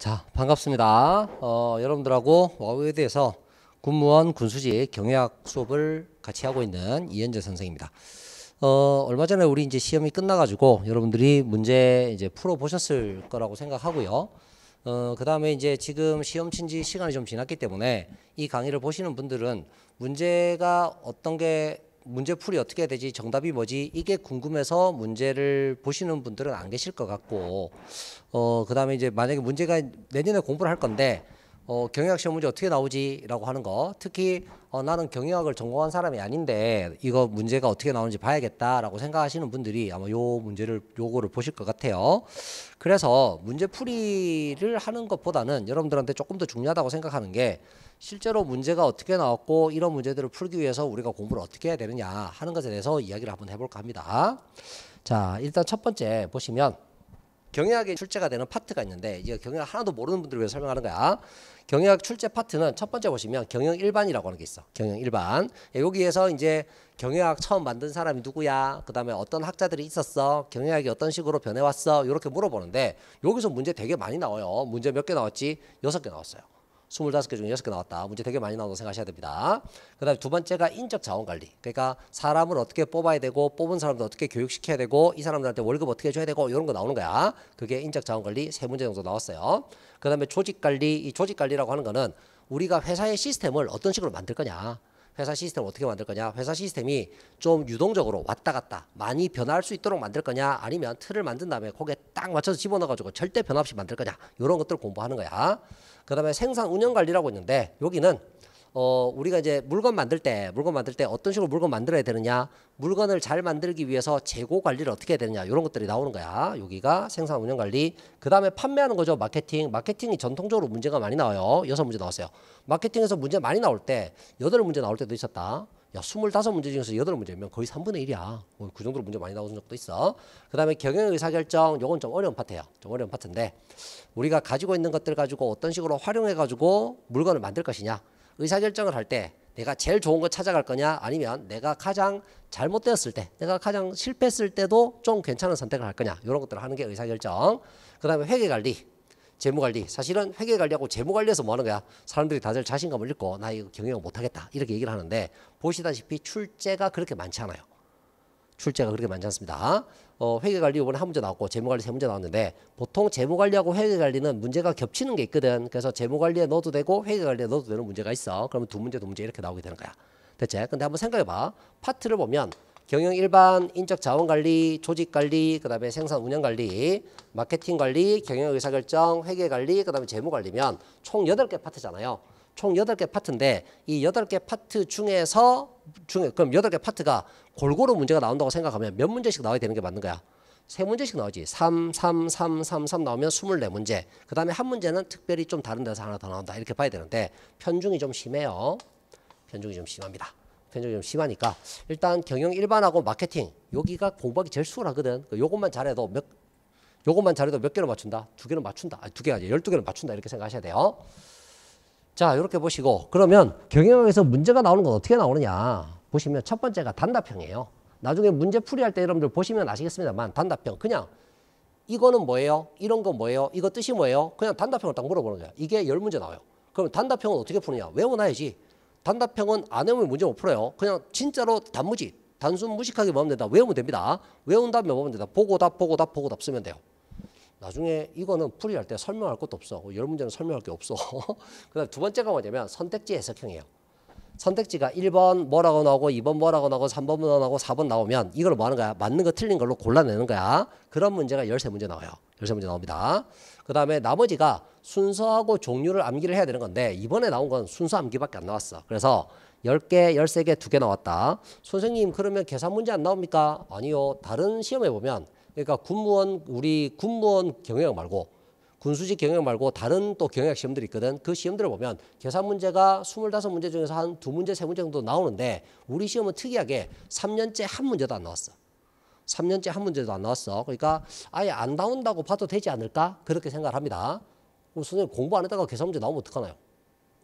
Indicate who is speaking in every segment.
Speaker 1: 자, 반갑습니다. 어, 여러분들하고 와우에 대해서 군무원 군수직 경영학 수업을 같이 하고 있는 이현재 선생입니다. 어, 얼마 전에 우리 이제 시험이 끝나가지고 여러분들이 문제 이제 풀어보셨을 거라고 생각하고요. 어, 그 다음에 이제 지금 시험 친지 시간이 좀 지났기 때문에 이 강의를 보시는 분들은 문제가 어떤 게 문제풀이 어떻게 해야 되지 정답이 뭐지 이게 궁금해서 문제를 보시는 분들은 안 계실 것 같고 어 그다음에 이제 만약에 문제가 내년에 공부를 할 건데 어 경영학 시험 문제 어떻게 나오지라고 하는 거 특히 어 나는 경영학을 전공한 사람이 아닌데 이거 문제가 어떻게 나오는지 봐야겠다라고 생각하시는 분들이 아마 요 문제를 요거를 보실 것 같아요 그래서 문제풀이를 하는 것보다는 여러분들한테 조금 더 중요하다고 생각하는 게 실제로 문제가 어떻게 나왔고 이런 문제들을 풀기 위해서 우리가 공부를 어떻게 해야 되느냐 하는 것에 대해서 이야기를 한번 해볼까 합니다. 자, 일단 첫 번째 보시면 경영학에 출제가 되는 파트가 있는데 이거 경영학 하나도 모르는 분들을 위해서 설명하는 거야. 경영학 출제 파트는 첫 번째 보시면 경영 일반이라고 하는 게 있어. 경영 일반. 예, 여기에서 이제 경영학 처음 만든 사람이 누구야? 그다음에 어떤 학자들이 있었어? 경영학이 어떤 식으로 변해 왔어? 이렇게 물어보는데 여기서 문제 되게 많이 나와요. 문제 몇 개 나왔지? 여섯 개 나왔어요. 25개 중에 6개 나왔다. 문제 되게 많이 나온다고 생각하셔야 됩니다. 그 다음에 두 번째가 인적 자원 관리. 그러니까 사람을 어떻게 뽑아야 되고 뽑은 사람들 어떻게 교육시켜야 되고 이 사람들한테 월급 어떻게 줘야 되고 이런 거 나오는 거야. 그게 인적 자원 관리 세 문제 정도 나왔어요. 그 다음에 조직 관리. 이 조직 관리라고 하는 거는 우리가 회사의 시스템을 어떤 식으로 만들 거냐. 회사 시스템을 어떻게 만들 거냐 회사 시스템이 좀 유동적으로 왔다 갔다 많이 변화할 수 있도록 만들 거냐 아니면 틀을 만든 다음에 거기에 딱 맞춰서 집어넣어 가지고 절대 변화 없이 만들 거냐 이런 것들을 공부하는 거야 그 다음에 생산 운영 관리라고 있는데 여기는 어 우리가 이제 물건 만들 때 물건 만들 때 어떤 식으로 물건 만들어야 되느냐 물건을 잘 만들기 위해서 재고 관리를 어떻게 해야 되느냐 이런 것들이 나오는 거야 여기가 생산 운영 관리 그 다음에 판매하는 거죠 마케팅 마케팅이 전통적으로 문제가 많이 나와요 여섯 문제 나왔어요 마케팅에서 문제 많이 나올 때 여덟 문제 나올 때도 있었다 야, 스물다섯 문제 중에서 여덟 문제면 거의 삼분의일이야그 뭐 정도로 문제 많이 나오는 적도 있어. 그 다음에 경영 의사결정, 요건 좀 어려운 파트예요. 좀 어려운 파트인데, 우리가 가지고 있는 것들 가지고 어떤 식으로 활용해가지고 물건을 만들 것이냐. 의사결정을 할 때 내가 제일 좋은 거 찾아갈 거냐 아니면 내가 가장 잘못되었을 때 내가 가장 실패했을 때도 좀 괜찮은 선택을 할 거냐 이런 것들을 하는 게 의사결정 그 다음에 회계관리 재무관리 사실은 회계관리하고 재무관리에서 뭐 하는 거야 사람들이 다들 자신감을 잃고 나 이거 경영 못하겠다 이렇게 얘기를 하는데 보시다시피 출제가 그렇게 많지 않아요 출제가 그렇게 많지 않습니다. 어, 회계관리 이번에 한 문제 나왔고 재무관리 세 문제 나왔는데 보통 재무관리하고 회계관리는 문제가 겹치는 게 있거든. 그래서 재무관리에 넣어도 되고 회계관리에 넣어도 되는 문제가 있어. 그러면 두 문제 두 문제 이렇게 나오게 되는 거야. 대체 근데 한번 생각해봐. 파트를 보면 경영 일반, 인적 자원 관리, 조직 관리, 그다음에 생산 운영 관리, 마케팅 관리, 경영 의사 결정, 회계 관리, 그다음에 재무 관리면 총 여덟 개 파트잖아요. 총 여덟 개 파트인데 이 여덟 개 파트 중에서 중에 그럼 여덟 개 파트가 골고루 문제가 나온다고 생각하면 몇 문제씩 나와야 되는 게 맞는 거야. 세 문제씩 나오지. 3, 3, 3, 3, 3 나오면 24문제. 그 다음에 한 문제는 특별히 좀 다른 데서 하나 더 나온다. 이렇게 봐야 되는데 편중이 좀 심해요. 편중이 좀 심합니다. 편중이 좀 심하니까 일단 경영 일반하고 마케팅 여기가 공부하기 제일 수월하거든. 그 요것만 잘해도 몇 요것만 잘해도 몇개로 맞춘다? 두개로 맞춘다. 아, 두 개가 아니라 열두 개로 맞춘다. 이렇게 생각하셔야 돼요. 자, 이렇게 보시고 그러면 경영학에서 문제가 나오는 건 어떻게 나오느냐? 보시면 첫 번째가 단답형이에요. 나중에 문제 풀이할 때 여러분들 보시면 아시겠습니다만 단답형 그냥 이거는 뭐예요? 이런 건 뭐예요? 이거 뜻이 뭐예요? 그냥 단답형을 딱 물어보는 거예요 이게 열 문제 나와요. 그럼 단답형은 어떻게 푸느냐? 외워놔야지. 단답형은 안 외우면 문제 못 풀어요. 그냥 진짜로 단무지, 단순 무식하게 보면 된다. 외우면 됩니다. 외운 다음에 보면 된다. 보고 답, 보고 답, 보고 답 쓰면 돼요. 나중에 이거는 풀이할 때 설명할 것도 없어. 열 문제는 설명할 게 없어. 그다음두 번째가 뭐냐면 선택지 해석형이에요. 선택지가 1번 뭐라고 나오고 2번 뭐라고 나오고 3번 뭐라고 나오고 4번 나오면 이걸 뭐 하는 거야? 맞는 거 틀린 걸로 골라내는 거야. 그런 문제가 1 3 문제 나와요. 1 3 문제 나옵니다. 그 다음에 나머지가 순서하고 종류를 암기를 해야 되는 건데 이번에 나온 건 순서 암기밖에 안 나왔어. 그래서 10개, 13개, 2개 나왔다. 선생님 그러면 계산 문제 안 나옵니까? 아니요. 다른 시험에 보면 그러니까 군무원 우리 군무원 경영 말고 군수지 경영 말고 다른 또 경영 학 시험들이 있거든. 그 시험들을 보면 계산 문제가 스물다섯 문제 중에서 한 두 문제, 세 문제 정도 나오는데 우리 시험은 특이하게 삼년째한 문제도 안 나왔어. 삼년째한 문제도 안 나왔어. 그러니까 아예 안 나온다고 봐도 되지 않을까? 그렇게 생각을 합니다. 그럼 선생님 공부 안 했다가 계산 문제 나오면 어떡하나요?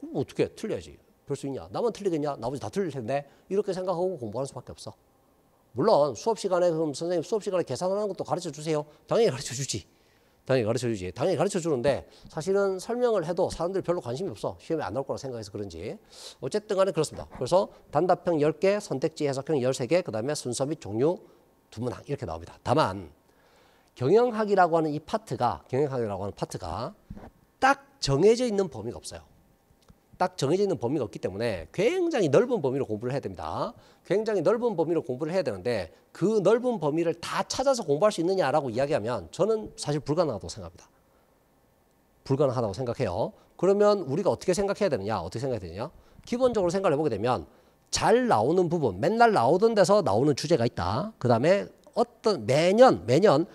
Speaker 1: 그럼 뭐 어떻게 틀려야지. 별 수 있냐? 나만 틀리겠냐? 나머지 다 틀릴 텐데. 이렇게 생각하고 공부하는 수밖에 없어. 물론 수업 시간에 그럼 선생님 수업 시간에 계산하는 것도 가르쳐 주세요. 당연히 가르쳐 주지. 당연히 가르쳐 주지. 당연히 가르쳐 주는데 사실은 설명을 해도 사람들 별로 관심이 없어. 시험에 안 나올 거라 생각해서 그런지. 어쨌든 간에 그렇습니다. 그래서 단답형 10개, 선택지 해석형 13개, 그 다음에 순서 및 종류 두 문항 이렇게 나옵니다. 다만 경영학이라고 하는 이 파트가 경영학이라고 하는 파트가 딱 정해져 있는 범위가 없어요. 딱 정해져 있는 범위가 없기 때문에 굉장히 넓은 범위로 공부를 해야 됩니다. 굉장히 넓은 범위로 공부를 해야 되는데 그 넓은 범위를 다 찾아서 공부할 수 있느냐라고 이야기하면 저는 사실 불가능하다고 생각합니다. 불가능하다고 생각해요. 그러면 우리가 어떻게 생각해야 되느냐? 어떻게 생각해야 되냐 기본적으로 생각을 해보게 되면 잘 나오는 부분, 맨날 나오던 데서 나오는 주제가 있다. 그 다음에 어떤 매년, 매년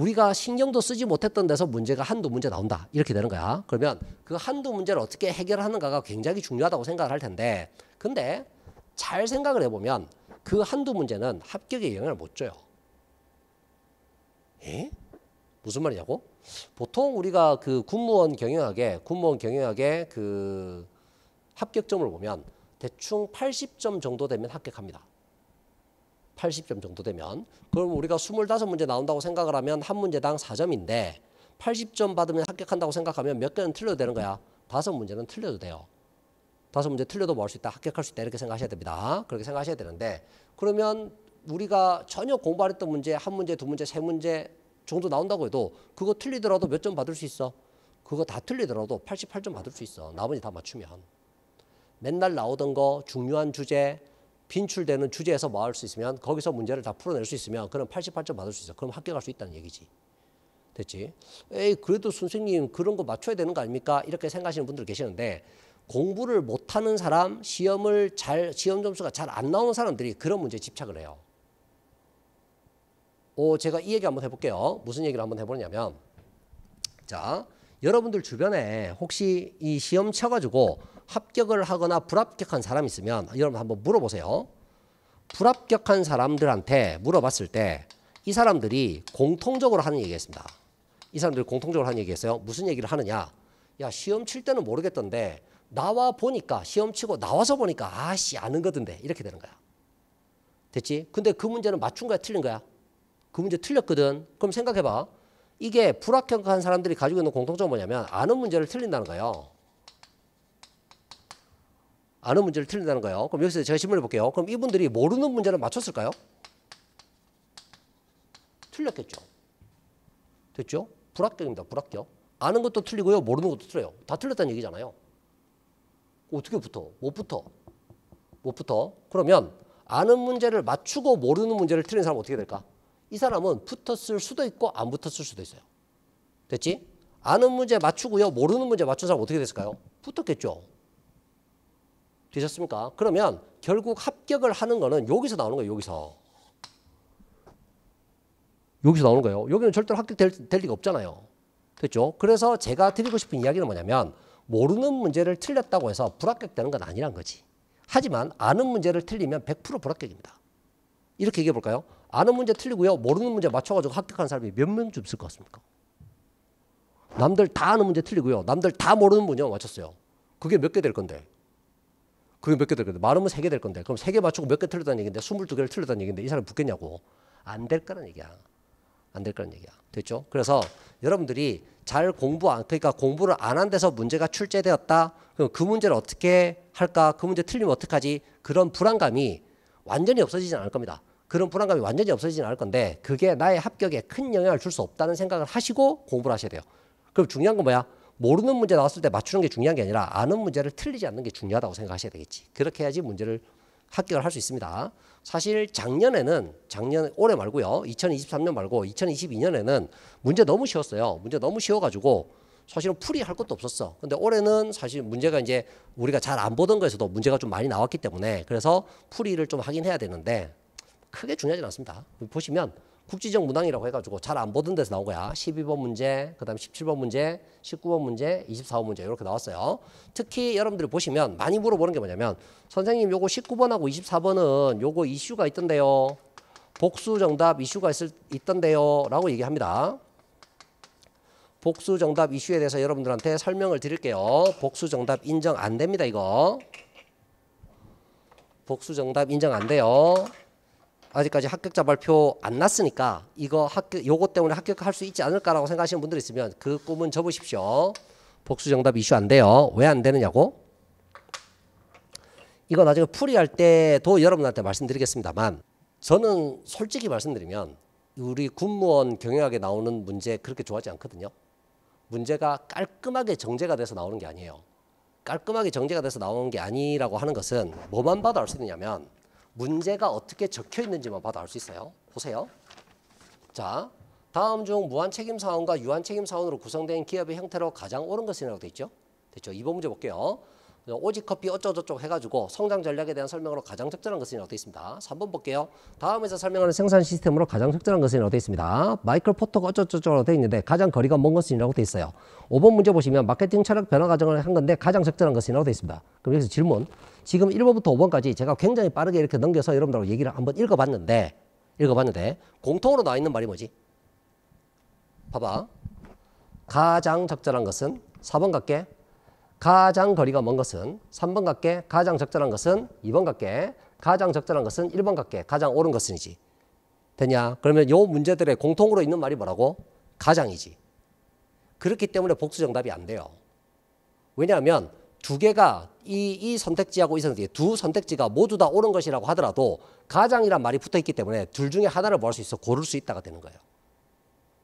Speaker 1: 우리가 신경도 쓰지 못했던 데서 문제가 한두 문제 나온다. 이렇게 되는 거야. 그러면 그 한두 문제를 어떻게 해결하는가가 굉장히 중요하다고 생각을 할 텐데 근데 잘 생각을 해보면 그 한두 문제는 합격에 영향을 못 줘요. 에? 예? 무슨 말이냐고? 보통 우리가 그 군무원 경영학에 군무원 경영학에그 합격점을 보면 대충 80점 정도 되면 합격합니다. 80점 정도 되면 그럼 우리가 25문제 나온다고 생각을 하면 한 문제당 4점인데 80점 받으면 합격한다고 생각하면 몇 개는 틀려도 되는 거야. 다섯 문제는 틀려도 돼요. 다섯 문제 틀려도 뭐 할 수 있다, 합격할 수 있다 이렇게 생각하셔야 됩니다. 그렇게 생각하셔야 되는데 그러면 우리가 전혀 공부 안 했던 문제 한 문제, 두 문제, 세 문제 정도 나온다고 해도 그거 틀리더라도 몇 점 받을 수 있어? 그거 다 틀리더라도 88점 받을 수 있어. 나머지 다 맞추면. 맨날 나오던 거, 중요한 주제, 빈출되는 주제에서 마을 수 있으면 거기서 문제를 다 풀어낼 수 있으면 그럼 88점 받을 수 있어. 그럼 합격할 수 있다는 얘기지. 됐지? 에이 그래도 선생님 그런 거 맞춰야 되는 거 아닙니까? 이렇게 생각하시는 분들 계시는데 공부를 못하는 사람, 시험을 잘 시험 점수가 잘 안 나오는 사람들이 그런 문제에 집착을 해요. 오, 제가 이 얘기 한번 해볼게요. 무슨 얘기를 한번 해보냐면, 자, 여러분들 주변에 혹시 이 시험 쳐가지고 합격을 하거나 불합격한 사람 있으면 여러분 한번 물어보세요. 불합격한 사람들한테 물어봤을 때 이 사람들이 공통적으로 하는 얘기했습니다. 이 사람들이 공통적으로 하는 얘기했어요. 무슨 얘기를 하느냐? 야 시험 칠 때는 모르겠던데 나와 보니까 시험 치고 나와서 보니까 아씨 아는 거던데 이렇게 되는 거야. 됐지? 근데 그 문제는 맞춘 거야 틀린 거야? 그 문제 틀렸거든. 그럼 생각해봐. 이게 불합격한 사람들이 가지고 있는 공통점은 뭐냐면 아는 문제를 틀린다는 거예요. 아는 문제를 틀린다는 거예요. 그럼 여기서 제가 질문해 볼게요. 그럼 이분들이 모르는 문제를 맞췄을까요? 틀렸겠죠. 됐죠? 불합격입니다. 불합격. 아는 것도 틀리고요. 모르는 것도 틀려요. 다 틀렸다는 얘기잖아요. 어떻게 붙어? 못 붙어. 못 붙어. 그러면 아는 문제를 맞추고 모르는 문제를 틀린 사람은 어떻게 될까? 이 사람은 붙었을 수도 있고 안 붙었을 수도 있어요. 됐지? 아는 문제 맞추고요. 모르는 문제 맞춘 사람 어떻게 됐을까요? 붙었겠죠. 되셨습니까? 그러면 결국 합격을 하는 거는 여기서 나오는 거예요. 여기서. 여기서 나오는 거예요. 여기는 절대로 합격될 될 리가 없잖아요. 됐죠? 그래서 제가 드리고 싶은 이야기는 뭐냐면 모르는 문제를 틀렸다고 해서 불합격되는 건 아니란 거지. 하지만 아는 문제를 틀리면 100% 불합격입니다. 이렇게 얘기해 볼까요? 아는 문제 틀리고요. 모르는 문제 맞춰가지고 합격하는 사람이 몇 명쯤 있을 것 같습니까? 남들 다 아는 문제 틀리고요. 남들 다 모르는 문제 맞췄어요. 그게 몇 개 될 건데? 그게 몇 개 될 건데 말하면 세 개 될 건데 그럼 세 개 맞추고 몇 개 틀렸다는 얘기인데 스물두 개를 틀렸다는 얘기인데 이 사람 이 붙겠냐고 안 될 거란 얘기야. 안 될 거란 얘기야. 됐죠? 그래서 여러분들이 잘 공부 안 그러니까 공부를 안 한 데서 문제가 출제되었다. 그럼 그 문제를 어떻게 할까? 그 문제 틀리면 어떡하지? 그런 불안감이 완전히 없어지진 않을 겁니다. 그런 불안감이 완전히 없어지진 않을 건데 그게 나의 합격에 큰 영향을 줄 수 없다는 생각을 하시고 공부를 하셔야 돼요. 그럼 중요한 건 뭐야? 모르는 문제 나왔을 때 맞추는 게 중요한 게 아니라 아는 문제를 틀리지 않는 게 중요하다고 생각하셔야 되겠지. 그렇게 해야지 문제를 합격을 할 수 있습니다. 사실 작년에는 작년 올해 말고요. 2023년 말고 2022년에는 문제 너무 쉬웠어요. 문제 너무 쉬워 가지고 사실은 풀이 할 것도 없었어. 근데 올해는 사실 문제가 이제 우리가 잘 안 보던 거에서도 문제가 좀 많이 나왔기 때문에 그래서 풀이를 좀 하긴 해야 되는데 크게 중요하지 않습니다. 보시면 국지적 문항이라고 해가지고 잘 안 보던 데서 나온 거야. 12번 문제, 그 다음 17번 문제, 19번 문제, 24번 문제 이렇게 나왔어요. 특히 여러분들이 보시면 많이 물어보는 게 뭐냐면 선생님 요거 19번하고 24번은 요거 이슈가 있던데요. 복수 정답 이슈가 있을, 있던데요. 라고 얘기합니다. 복수 정답 이슈에 대해서 여러분들한테 설명을 드릴게요. 복수 정답 인정 안 됩니다. 이거. 복수 정답 인정 안 돼요. 아직까지 합격자 발표 안 났으니까 이거 합격 요거 때문에 합격할 수 있지 않을까라고 생각하시는 분들 있으면 그 꿈은 접으십시오. 복수 정답 이슈 안 돼요. 왜 안 되느냐고? 이거 나중에 풀이할 때도 여러분한테 말씀드리겠습니다만 저는 솔직히 말씀드리면 우리 군무원 경영학에 나오는 문제 그렇게 좋아하지 않거든요. 문제가 깔끔하게 정제가 돼서 나오는 게 아니에요. 깔끔하게 정제가 돼서 나오는 게 아니라고 하는 것은 뭐만 봐도 알 수 있냐면 문제가 어떻게 적혀 있는지만 봐도 알 수 있어요. 보세요. 자, 다음 중 무한 책임 사원과 유한 책임 사원으로 구성된 기업의 형태로 가장 옳은 것이라고 되어 있죠. 됐죠. 이번 문제 볼게요. 오지 커피 어쩌저쩌고 고 해가지고 성장 전략에 대한 설명으로 가장 적절한 것은 어떻게 있습니다. 3번 볼게요. 다음에서 설명하는 생산 시스템으로 가장 적절한 것은 어떻게 있습니다. 마이클 포터가 어쩌고저쩌고 되어 있는데 가장 거리가 먼 것이라고 되어 있어요. 5번 문제 보시면 마케팅 철학 변화 과정을 한 건데 가장 적절한 것이라고 돼 있습니다. 그럼 여기서 질문. 지금 1번부터 5번까지 제가 굉장히 빠르게 이렇게 넘겨서 여러분들하고 얘기를 한번 읽어봤는데 읽어봤는데 공통으로 나와 있는 말이 뭐지? 봐봐. 가장 적절한 것은 4번 같게 가장 거리가 먼 것은 3번 같게 가장 적절한 것은 2번 같게 가장 적절한 것은 1번 같게 가장 옳은 것은이지. 되냐? 그러면 요 문제들의 공통으로 있는 말이 뭐라고? 가장이지. 그렇기 때문에 복수 정답이 안 돼요. 왜냐하면 두 개가 이, 이 선택지하고 이 선택지 두 선택지가 모두 다 옳은 것이라고 하더라도 가장이란 말이 붙어 있기 때문에 둘 중에 하나를 뭐 할 수 있어 고를 수 있다가 되는 거예요.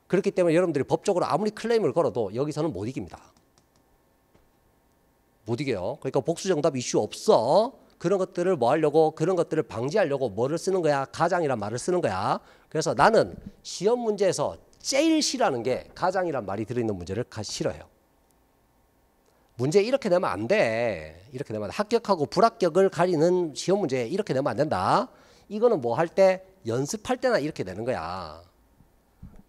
Speaker 1: 그렇기 때문에 여러분들이 법적으로 아무리 클레임을 걸어도 여기서는 못 이깁니다. 못 이겨요. 그러니까 복수 정답 이슈 없어. 그런 것들을 뭐 하려고 그런 것들을 방지하려고 뭐를 쓰는 거야? 가장이란 말을 쓰는 거야. 그래서 나는 시험 문제에서 제일 싫어하는 게 가장이란 말이 들어있는 문제를 싫어해요. 문제 이렇게 되면안 돼. 이렇게 되면 합격하고 불합격을 가리는 시험 문제 이렇게 되면안 된다. 이거는 뭐 할 때 연습할 때나 이렇게 되는 거야.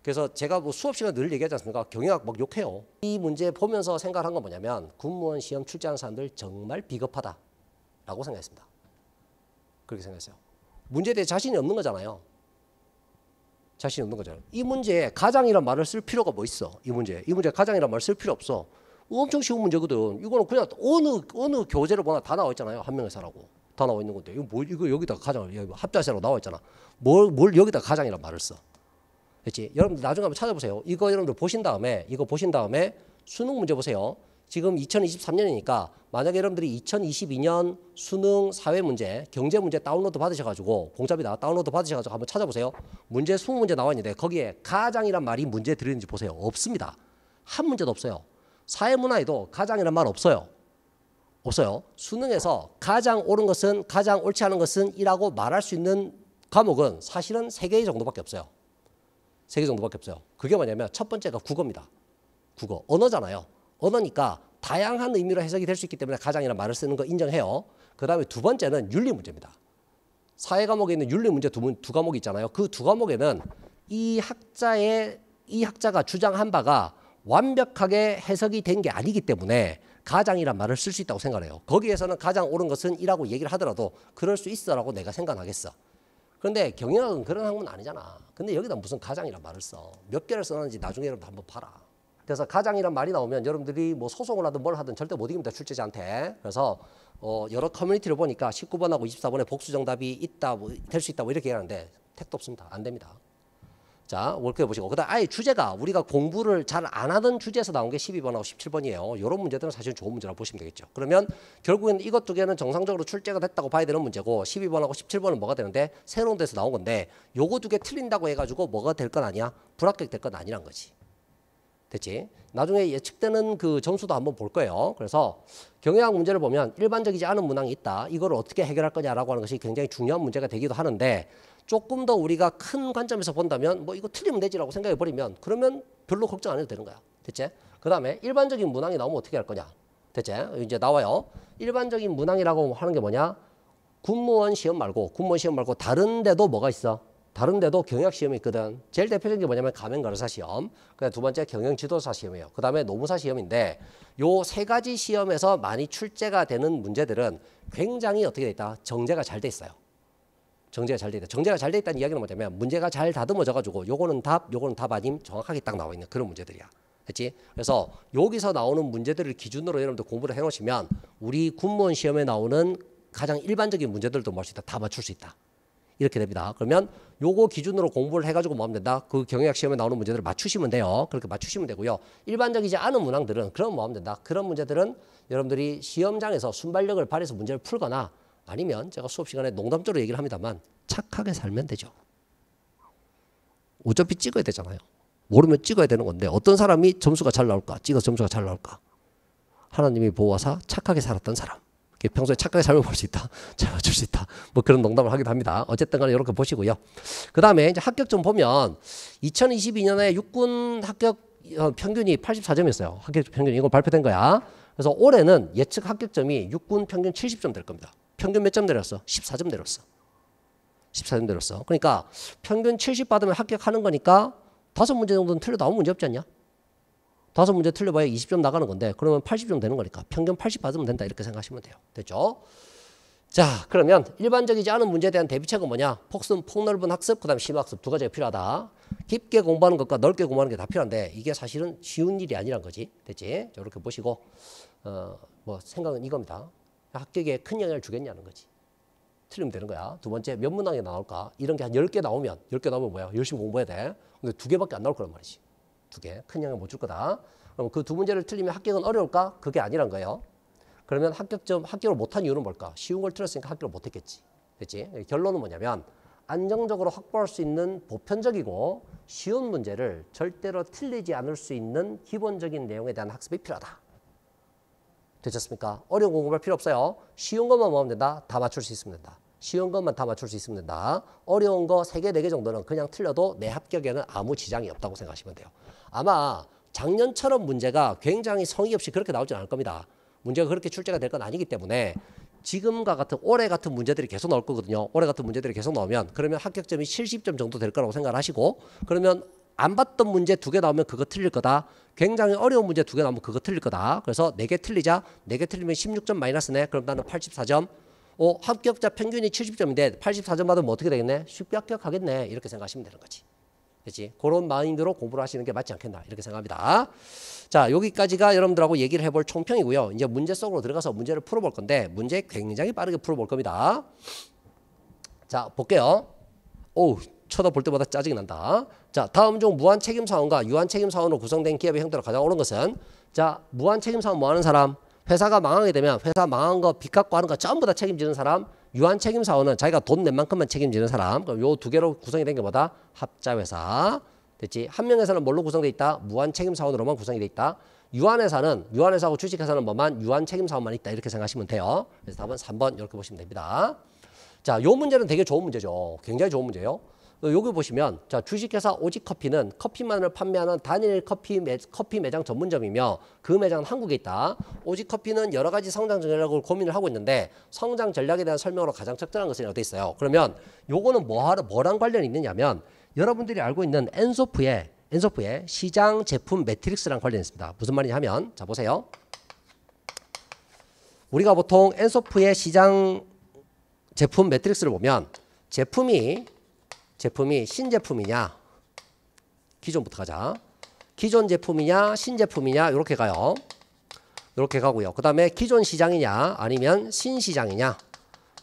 Speaker 1: 그래서 제가 뭐 수업 시간 늘 얘기하지 않습니까? 경영학 막 욕해요. 이 문제 보면서 생각한 건 뭐냐면 군무원 시험 출제하는 사람들 정말 비겁하다라고 생각했습니다. 그렇게 생각했어요. 문제에 대해 자신이 없는 거잖아요. 자신이 없는 거잖아요. 이 문제에 가장이란 말을 쓸 필요가 뭐 있어? 이 문제. 에이 문제에 가장이란 말을 쓸 필요 없어. 엄청 쉬운 문제거든. 이거는 그냥 어느 어느 교재를 보나 다 나와 있잖아요. 한 명의사라고 다 나와 있는 건데 이거 뭘 뭐, 이거 여기다 가장 여기 합자세로 나와 있잖아. 뭘뭘 여기다 가장이란 말을 써. 그렇지? 여러분들 나중에 한번 찾아보세요. 이거 여러분들 보신 다음에 이거 보신 다음에 수능 문제 보세요. 지금 2023년이니까 만약에 여러분들이 2022년 수능 사회 문제, 경제 문제 다운로드 받으셔가지고 공짜비다 다운로드 받으셔가지고 한번 찾아보세요. 문제 20문제 나와 있는데 거기에 가장이란 말이 문제 들어있는지 보세요. 없습니다. 한 문제도 없어요. 사회문화에도 가장이란 말 없어요. 없어요. 수능에서 가장 옳은 것은 가장 옳지 않은 것은 이라고 말할 수 있는 과목은 사실은 세 개 정도밖에 없어요. 세 개 정도밖에 없어요. 그게 뭐냐면 첫 번째가 국어입니다. 국어. 언어잖아요. 언어니까 다양한 의미로 해석이 될 수 있기 때문에 가장이란 말을 쓰는 거 인정해요. 그 다음에 두 번째는 윤리 문제입니다. 사회 과목에 있는 윤리 문제 두, 두 과목이 있잖아요. 그 두 과목에는 이 학자의 이 학자가 주장한 바가 완벽하게 해석이 된 게 아니기 때문에 가장이란 말을 쓸 수 있다고 생각해요. 거기에서는 가장 옳은 것은 이라고 얘기를 하더라도 그럴 수 있어라고 내가 생각하겠어. 그런데 경영학은 그런 학문 아니잖아. 근데 여기다 무슨 가장이란 말을 써. 몇 개를 써놨는지 나중에 여러분 한번 봐라. 그래서 가장이란 말이 나오면 여러분들이 뭐 소송을 하든 뭘 하든 절대 못 이깁니다. 출제자한테. 그래서 어 여러 커뮤니티를 보니까 19번하고 24번에 복수 정답이 있다, 뭐될수 있다 뭐 이렇게 얘기하는데 택도 없습니다. 안 됩니다. 자, 월급에 보시고 그다음 아예 주제가 우리가 공부를 잘 안 하던 주제에서 나온 게 12번하고 17번이에요. 이런 문제들은 사실 좋은 문제라고 보시면 되겠죠. 그러면 결국에는 이것 두 개는 정상적으로 출제가 됐다고 봐야 되는 문제고 12번하고 17번은 뭐가 되는데 새로운 데서 나온 건데 요거 두 개 틀린다고 해 가지고 뭐가 될 건 아니야. 불합격될 건 아니란 거지. 됐지? 나중에 예측되는 그 점수도 한번 볼 거예요. 그래서 경영학 문제를 보면 일반적이지 않은 문항이 있다. 이걸 어떻게 해결할 거냐라고 하는 것이 굉장히 중요한 문제가 되기도 하는데 조금 더 우리가 큰 관점에서 본다면 뭐 이거 틀리면 되지라고 생각해 버리면 그러면 별로 걱정 안 해도 되는 거야. 대체. 그다음에 일반적인 문항이 나오면 어떻게 할 거냐? 대체 이제 나와요. 일반적인 문항이라고 하는 게 뭐냐? 군무원 시험 말고 군무원 시험 말고 다른 데도 뭐가 있어? 다른 데도 경영 시험이 있거든. 제일 대표적인 게 뭐냐면 가맹 가호사 시험. 그다음 두 번째 경영 지도사 시험이에요. 그다음에 노무사 시험인데 요 세 가지 시험에서 많이 출제가 되는 문제들은 굉장히 어떻게 돼 있다? 정제가 잘 돼 있어요. 정제가 잘 돼 있다. 정제가 잘 돼 있다는 이야기는 뭐냐면 문제가 잘 다듬어져 가지고 요거는 답, 요거는 답 아님 정확하게 딱 나와 있는 그런 문제들이야. 그렇지? 그래서 여기서 나오는 문제들을 기준으로 여러분들 공부를 해 놓으시면 우리 군무원 시험에 나오는 가장 일반적인 문제들도 뭐할 있다. 다 맞출 수 있다. 이렇게 됩니다. 그러면 요거 기준으로 공부를 해가지고 뭐 하면 된다? 그 경영학 시험에 나오는 문제들을 맞추시면 돼요. 그렇게 맞추시면 되고요. 일반적이지 않은 문항들은 그럼 뭐 하면 된다? 그런 문제들은 여러분들이 시험장에서 순발력을 발휘해서 문제를 풀거나 아니면 제가 수업 시간에 농담적으로 얘기를 합니다만 착하게 살면 되죠. 어차피 찍어야 되잖아요. 모르면 찍어야 되는 건데 어떤 사람이 점수가 잘 나올까? 찍어 점수가 잘 나올까? 하나님이 보아사 착하게 살았던 사람. 평소에 착하게 삶을 볼수 있다. 잘 맞출 수 있다. 뭐 그런 농담을 하기도 합니다. 어쨌든 간에 이렇게 보시고요. 그 다음에 이제 합격 점 보면 2022년에 육군 합격 어, 평균이 84점이었어요. 합격 평균 이거 발표된 거야. 그래서 올해는 예측 합격점이 육군 평균 70점 될 겁니다. 평균 몇 점 내렸어? 14점 내렸어. 14점 내렸어. 그러니까 평균 70 받으면 합격하는 거니까 다섯 문제 정도는 틀려도 아무 문제 없지 않냐? 다섯 문제 틀려봐야 20점 나가는 건데 그러면 80점 되는 거니까 평균 80 받으면 된다 이렇게 생각하시면 돼요. 됐죠? 자 그러면 일반적이지 않은 문제에 대한 대비책은 뭐냐? 폭슨 폭넓은 학습 그다음 에 심화학습 두 가지가 필요하다. 깊게 공부하는 것과 넓게 공부하는 게 다 필요한데 이게 사실은 쉬운 일이 아니란 거지. 됐지? 자, 이렇게 보시고 어, 뭐 생각은 이겁니다. 합격에 큰 영향을 주겠냐는 거지. 틀리면 되는 거야. 두 번째 몇 문항이 나올까? 이런 게 한 열 개 나오면 열 개 나오면 뭐야? 열심히 공부해야 돼. 근데 두 개밖에 안 나올 거란 말이지. 두 개. 큰 영향 못 줄 거다. 그럼 그 두 문제를 틀리면 합격은 어려울까? 그게 아니란 거예요. 그러면 합격점 합격을 못한 이유는 뭘까? 쉬운 걸 틀렸으니까 합격을 못했겠지. 그치? 결론은 뭐냐면 안정적으로 확보할 수 있는 보편적이고 쉬운 문제를 절대로 틀리지 않을 수 있는 기본적인 내용에 대한 학습이 필요하다. 되셨습니까? 어려운 공부할 필요 없어요. 쉬운 것만 보면 된다. 다 맞출 수있습니다 쉬운 것만 다 맞출 수있습니다 어려운 거3개4개 정도는 그냥 틀려도 내 합격에는 아무 지장이 없다고 생각하시면 돼요. 아마 작년처럼 문제가 굉장히 성의 없이 그렇게 나오지 않을 겁니다. 문제가 그렇게 출제가 될 건 아니기 때문에 지금과 같은 올해 같은 문제들이 계속 나올 거거든요. 올해 같은 문제들이 계속 나오면 그러면 합격점이 70점 정도 될 거라고 생각을 하시고 그러면 안 봤던 문제 두 개 나오면 그거 틀릴 거다. 굉장히 어려운 문제 두 개 나오면 그거 틀릴 거다. 그래서 네 개 틀리자. 네 개 틀리면 16점 마이너스네. 그럼 나는 84점. 어, 합격자 평균이 70점인데 84점 받으면 어떻게 되겠네? 쉽게 합격하겠네. 이렇게 생각하시면 되는 거지. 그렇지? 그런 마인드로 공부를 하시는 게 맞지 않겠나 이렇게 생각합니다. 자 여기까지가 여러분들하고 얘기를 해볼 총평이고요. 이제 문제 속으로 들어가서 문제를 풀어볼 건데 문제 굉장히 빠르게 풀어볼 겁니다. 자 볼게요. 오 쳐다볼 때마다 짜증이 난다. 자, 다음 중 무한 책임 사원과 유한 책임 사원으로 구성된 기업의 형태로 가장 옳은 것은 자, 무한 책임 사원 뭐 하는 사람? 회사가 망하게 되면 회사 망한 거빚 갚고 하는 거 전부 다 책임지는 사람. 유한 책임 사원은 자기가 돈 낸 만큼만 책임지는 사람. 그럼 요 두 개로 구성이 된 게 뭐다? 합자 회사. 됐지? 한 명 회사는 뭘로 구성돼 있다? 무한 책임 사원으로만 구성이 돼 있다. 유한 회사는 유한 회사하고 주식 회사는 뭐만 유한 책임 사원만 있다. 이렇게 생각하시면 돼요. 그래서 답은 3번 이렇게 보시면 됩니다. 자, 요 문제는 되게 좋은 문제죠. 굉장히 좋은 문제예요. 여기 어, 보시면 자 주식회사 오지커피는 커피만을 판매하는 단일 커피, 매, 커피 매장 전문점이며 그 매장은 한국에 있다. 오지커피는 여러 가지 성장 전략을 고민을 하고 있는데 성장 전략에 대한 설명으로 가장 적절한 것은 어디 있어요? 그러면 요거는 뭐하러 뭐랑 관련이 있느냐면 여러분들이 알고 있는 엔소프의 엔소프의 시장 제품 매트릭스랑 관련이 있습니다. 무슨 말이냐면 하자 보세요. 우리가 보통 엔소프의 시장 제품 매트릭스를 보면 제품이 제품이 신제품이냐 기존부터 가자 기존 제품이냐 신제품이냐 이렇게 가요 이렇게 가고요 그 다음에 기존 시장이냐 아니면 신시장이냐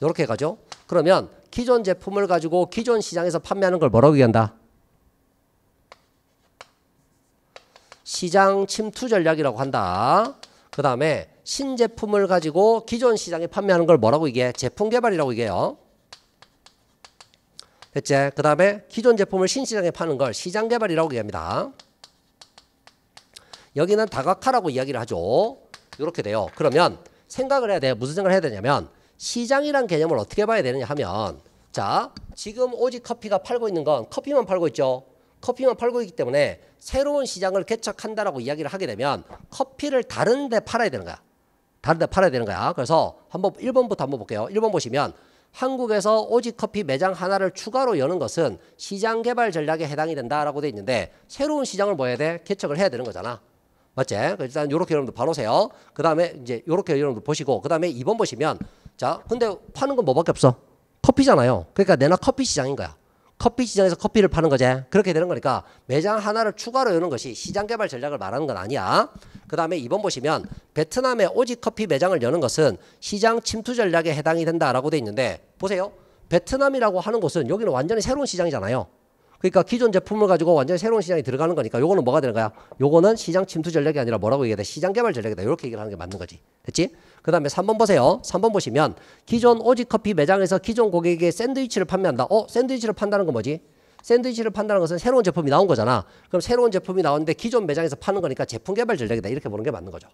Speaker 1: 이렇게 가죠 그러면 기존 제품을 가지고 기존 시장에서 판매하는 걸 뭐라고 얘기한다 시장 침투 전략이라고 한다 그 다음에 신제품을 가지고 기존 시장에 판매하는 걸 뭐라고 얘기해 제품 개발이라고 얘기해요 됐지? 그 다음에 기존 제품을 신시장에 파는 걸 시장 개발이라고 얘기합니다. 여기는 다각화라고 이야기를 하죠. 이렇게 돼요. 그러면 생각을 해야 돼요. 무슨 생각을 해야 되냐면 시장이란 개념을 어떻게 봐야 되느냐 하면 자 지금 오직 커피가 팔고 있는 건 커피만 팔고 있죠. 커피만 팔고 있기 때문에 새로운 시장을 개척한다라고 이야기를 하게 되면 커피를 다른 데 팔아야 되는 거야. 다른 데 팔아야 되는 거야. 그래서 한번 1번부터 한번 볼게요. 1번 보시면 한국에서 오지 커피 매장 하나를 추가로 여는 것은 시장 개발 전략에 해당이 된다라고 돼 있는데 새로운 시장을 뭐 해야 돼? 개척을 해야 되는 거잖아. 맞지? 일단 요렇게 여러분들 봐놓으세요. 그 다음에 이제 요렇게 여러분들 보시고 그 다음에 2번 보시면 자 근데 파는 건 뭐밖에 없어? 커피잖아요. 그러니까 내나 커피 시장인 거야. 커피 시장에서 커피를 파는 거지. 그렇게 되는 거니까 매장 하나를 추가로 여는 것이 시장 개발 전략을 말하는 건 아니야. 그 다음에 이번 보시면 베트남의 오직 커피 매장을 여는 것은 시장 침투 전략에 해당이 된다라고 돼 있는데 보세요. 베트남이라고 하는 곳은 여기는 완전히 새로운 시장이잖아요. 그러니까 기존 제품을 가지고 완전히 새로운 시장에 들어가는 거니까 요거는 뭐가 되는 거야? 요거는 시장 침투 전략이 아니라 뭐라고 얘기해야 돼? 시장 개발 전략이다. 이렇게 얘기를 하는 게 맞는 거지. 됐지? 그 다음에 3번 보세요. 3번 보시면 기존 오지 커피 매장에서 기존 고객에게 샌드위치를 판매한다. 어? 샌드위치를 판다는 건 뭐지? 샌드위치를 판다는 것은 새로운 제품이 나온 거잖아. 그럼 새로운 제품이 나왔는데 기존 매장에서 파는 거니까 제품 개발 전략이다. 이렇게 보는 게 맞는 거죠.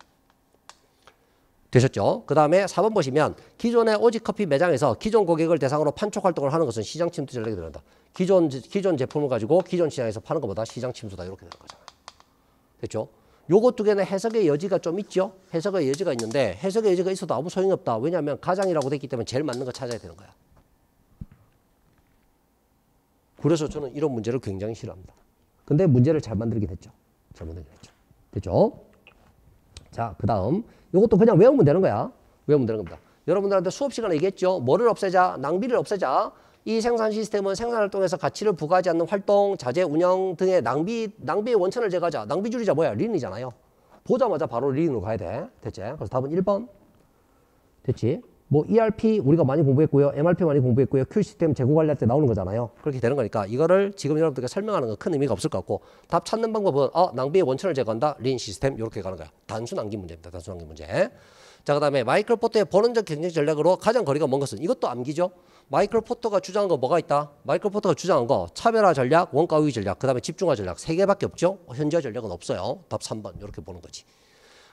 Speaker 1: 되셨죠? 그 다음에 4번 보시면 기존의 오직 커피 매장에서 기존 고객을 대상으로 판촉 활동을 하는 것은 시장 침투 전략이 된다. 기존, 기존 제품을 가지고 기존 시장에서 파는 것보다 시장 침수다. 이렇게 되는 거잖아요. 됐죠? 요거 두 개는 해석의 여지가 좀 있죠? 해석의 여지가 있는데 해석의 여지가 있어도 아무 소용이 없다. 왜냐하면 가장이라고 됐기 때문에 제일 맞는 거 찾아야 되는 거야. 그래서 저는 이런 문제를 굉장히 싫어합니다. 근데 문제를 잘 만들게 됐죠. 잘 만들게 됐죠. 됐죠? 자, 그 다음. 이것도 그냥 외우면 되는 거야. 외우면 되는 겁니다. 여러분들한테 수업 시간에 얘기했죠. 뭐를 없애자, 낭비를 없애자. 이 생산 시스템은 생산을 통해서 가치를 부과하지 않는 활동, 자재 운영 등의 낭비, 낭비의 원천을 제거하자. 낭비 줄이자 뭐야? 린이잖아요. 보자마자 바로 린으로 가야 돼. 대체. 그래서 답은 1번. 됐지? 뭐 ERP 우리가 많이 공부했고요. MRP 많이 공부했고요. Q 시스템 재고 관리할 때 나오는 거잖아요. 그렇게 되는 거니까 이거를 지금 여러분들께 설명하는 건 큰 의미가 없을 것 같고 답 찾는 방법은 어, 낭비의 원천을 제거한다. 린 시스템 이렇게 가는 거야. 단순 암기 문제입니다. 단순 암기 문제. 자, 그다음에 마이클 포터의 버는적 경쟁 전략으로 가장 거리가 먼 것은 이것도 암기죠. 마이클 포터가 주장한 거 뭐가 있다? 마이클 포터가 주장한 거 차별화 전략, 원가 우위 전략, 그다음에 집중화 전략 세 개밖에 없죠. 현재 전략은 없어요. 답 3번 이렇게 보는 거지.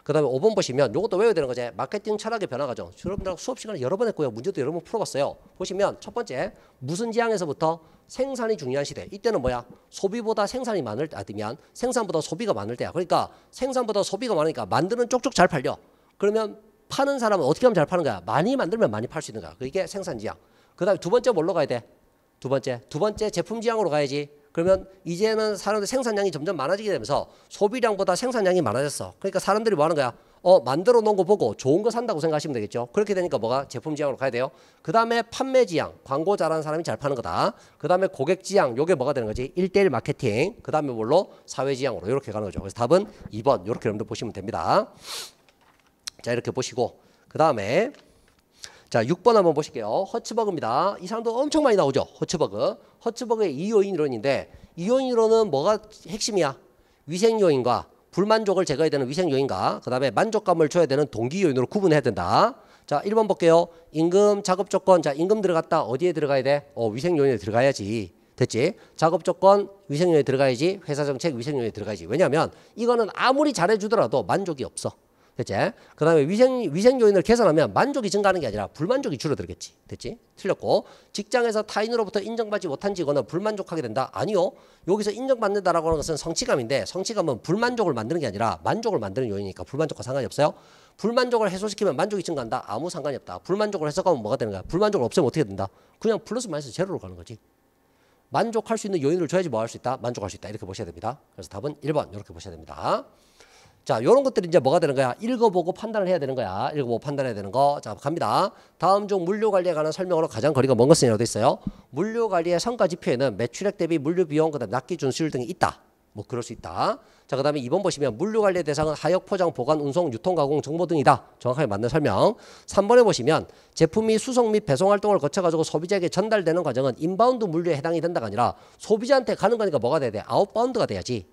Speaker 1: 그다음에 5번 보시면 이것도 외워야 되는 거죠. 마케팅 철학의 변화가죠. 여러분들 수업 시간을 여러 번 했고요. 문제도 여러 번 풀어봤어요. 보시면 첫 번째 무슨 지향에서부터 생산이 중요한 시대. 이때는 뭐야? 소비보다 생산이 많을 때, 아, 아니면 생산보다 소비가 많을 때야. 그러니까 생산보다 소비가 많으니까 만드는 쪽쪽 잘 팔려. 그러면 파는 사람은 어떻게 하면 잘 파는 거야? 많이 만들면 많이 팔 수 있는 거야. 그게 생산 지향. 그다음에 두 번째 뭘로 가야 돼? 두 번째, 두 번째 제품 지향으로 가야지. 그러면 이제는 사람들 생산량이 점점 많아지게 되면서 소비량보다 생산량이 많아졌어. 그러니까 사람들이 뭐 하는 거야? 어, 만들어 놓은 거 보고 좋은 거 산다고 생각하시면 되겠죠. 그렇게 되니까 뭐가 제품 지향으로 가야 돼요. 그 다음에 판매 지향, 광고 잘하는 사람이 잘 파는 거다. 그 다음에 고객 지향, 요게 뭐가 되는 거지? 일대일 마케팅. 그 다음에 뭘로? 사회 지향으로. 이렇게 가는 거죠. 그래서 답은 2번. 이렇게 여러분들 보시면 됩니다. 자, 이렇게 보시고. 그 다음에 자, 6번 한번 보실게요. 허츠버그입니다. 이 사람도 엄청 많이 나오죠. 허츠버그. 허츠버그의 이요인 이론인데 이요인 이론은 뭐가 핵심이야? 위생 요인과 불만족을 제거해야 되는 위생 요인과 그다음에 만족감을 줘야 되는 동기 요인으로 구분해야 된다. 자, 1번 볼게요. 임금 작업 조건. 자, 임금 들어갔다. 어디에 들어가야 돼? 어, 위생 요인에 들어가야지. 됐지? 작업 조건 위생 요인에 들어가야지. 회사 정책 위생 요인에 들어가야지. 왜냐면 이거는 아무리 잘해 주더라도 만족이 없어. 됐지? 그 다음에 위생, 위생 요인을 개선하면 만족이 증가하는 게 아니라 불만족이 줄어들겠지. 됐지? 틀렸고. 직장에서 타인으로부터 인정받지 못한 직원은 불만족하게 된다? 아니요. 여기서 인정받는다라고 하는 것은 성취감인데 성취감은 불만족을 만드는 게 아니라 만족을 만드는 요인이니까 불만족과 상관이 없어요. 불만족을 해소시키면 만족이 증가한다? 아무 상관이 없다. 불만족을 해석하면 뭐가 되는 거야? 불만족을 없애면 어떻게 된다? 그냥 플러스 마이너스 제로로 가는 거지. 만족할 수 있는 요인을 줘야지 뭐 할 수 있다? 만족할 수 있다. 이렇게 보셔야 됩니다. 그래서 답은 1번 이렇게 보셔야 됩니다. 자, 요런 것들이 이제 뭐가 되는 거야? 읽어보고 판단을 해야 되는 거야. 읽어보고 판단해야 되는 거. 자, 갑니다. 다음 중 물류 관리에 관한 설명으로 가장 거리가 먼 것은 이라고 있어요. 물류 관리의 성과 지표에는 매출액 대비 물류 비용, 그다음 납기 준수율 등이 있다. 뭐 그럴 수 있다. 자, 그다음에 2번 보시면 물류 관리 대상은 하역 포장, 보관, 운송, 유통, 가공, 정보 등이다. 정확하게 맞는 설명. 3번에 보시면 제품이 수송 및 배송 활동을 거쳐 가지고 소비자에게 전달되는 과정은 인바운드 물류에 해당이 된다가 아니라 소비자한테 가는 거니까 뭐가 돼야 돼? 아웃바운드가 돼야지.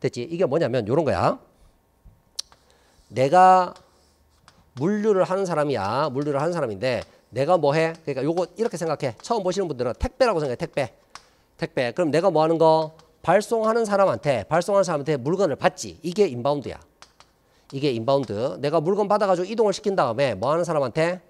Speaker 1: 됐지? 이게 뭐냐면 요런 거야. 내가 물류를 하는 사람이야. 물류를 하는 사람인데 내가 뭐 해? 그러니까 요거 이렇게 생각해. 처음 보시는 분들은 택배라고 생각해. 택배. 택배. 그럼 내가 뭐 하는 거? 발송하는 사람한테 발송하는 사람한테 물건을 받지. 이게 인바운드야. 이게 인바운드. 내가 물건 받아가지고 이동을 시킨 다음에 뭐 하는 사람한테?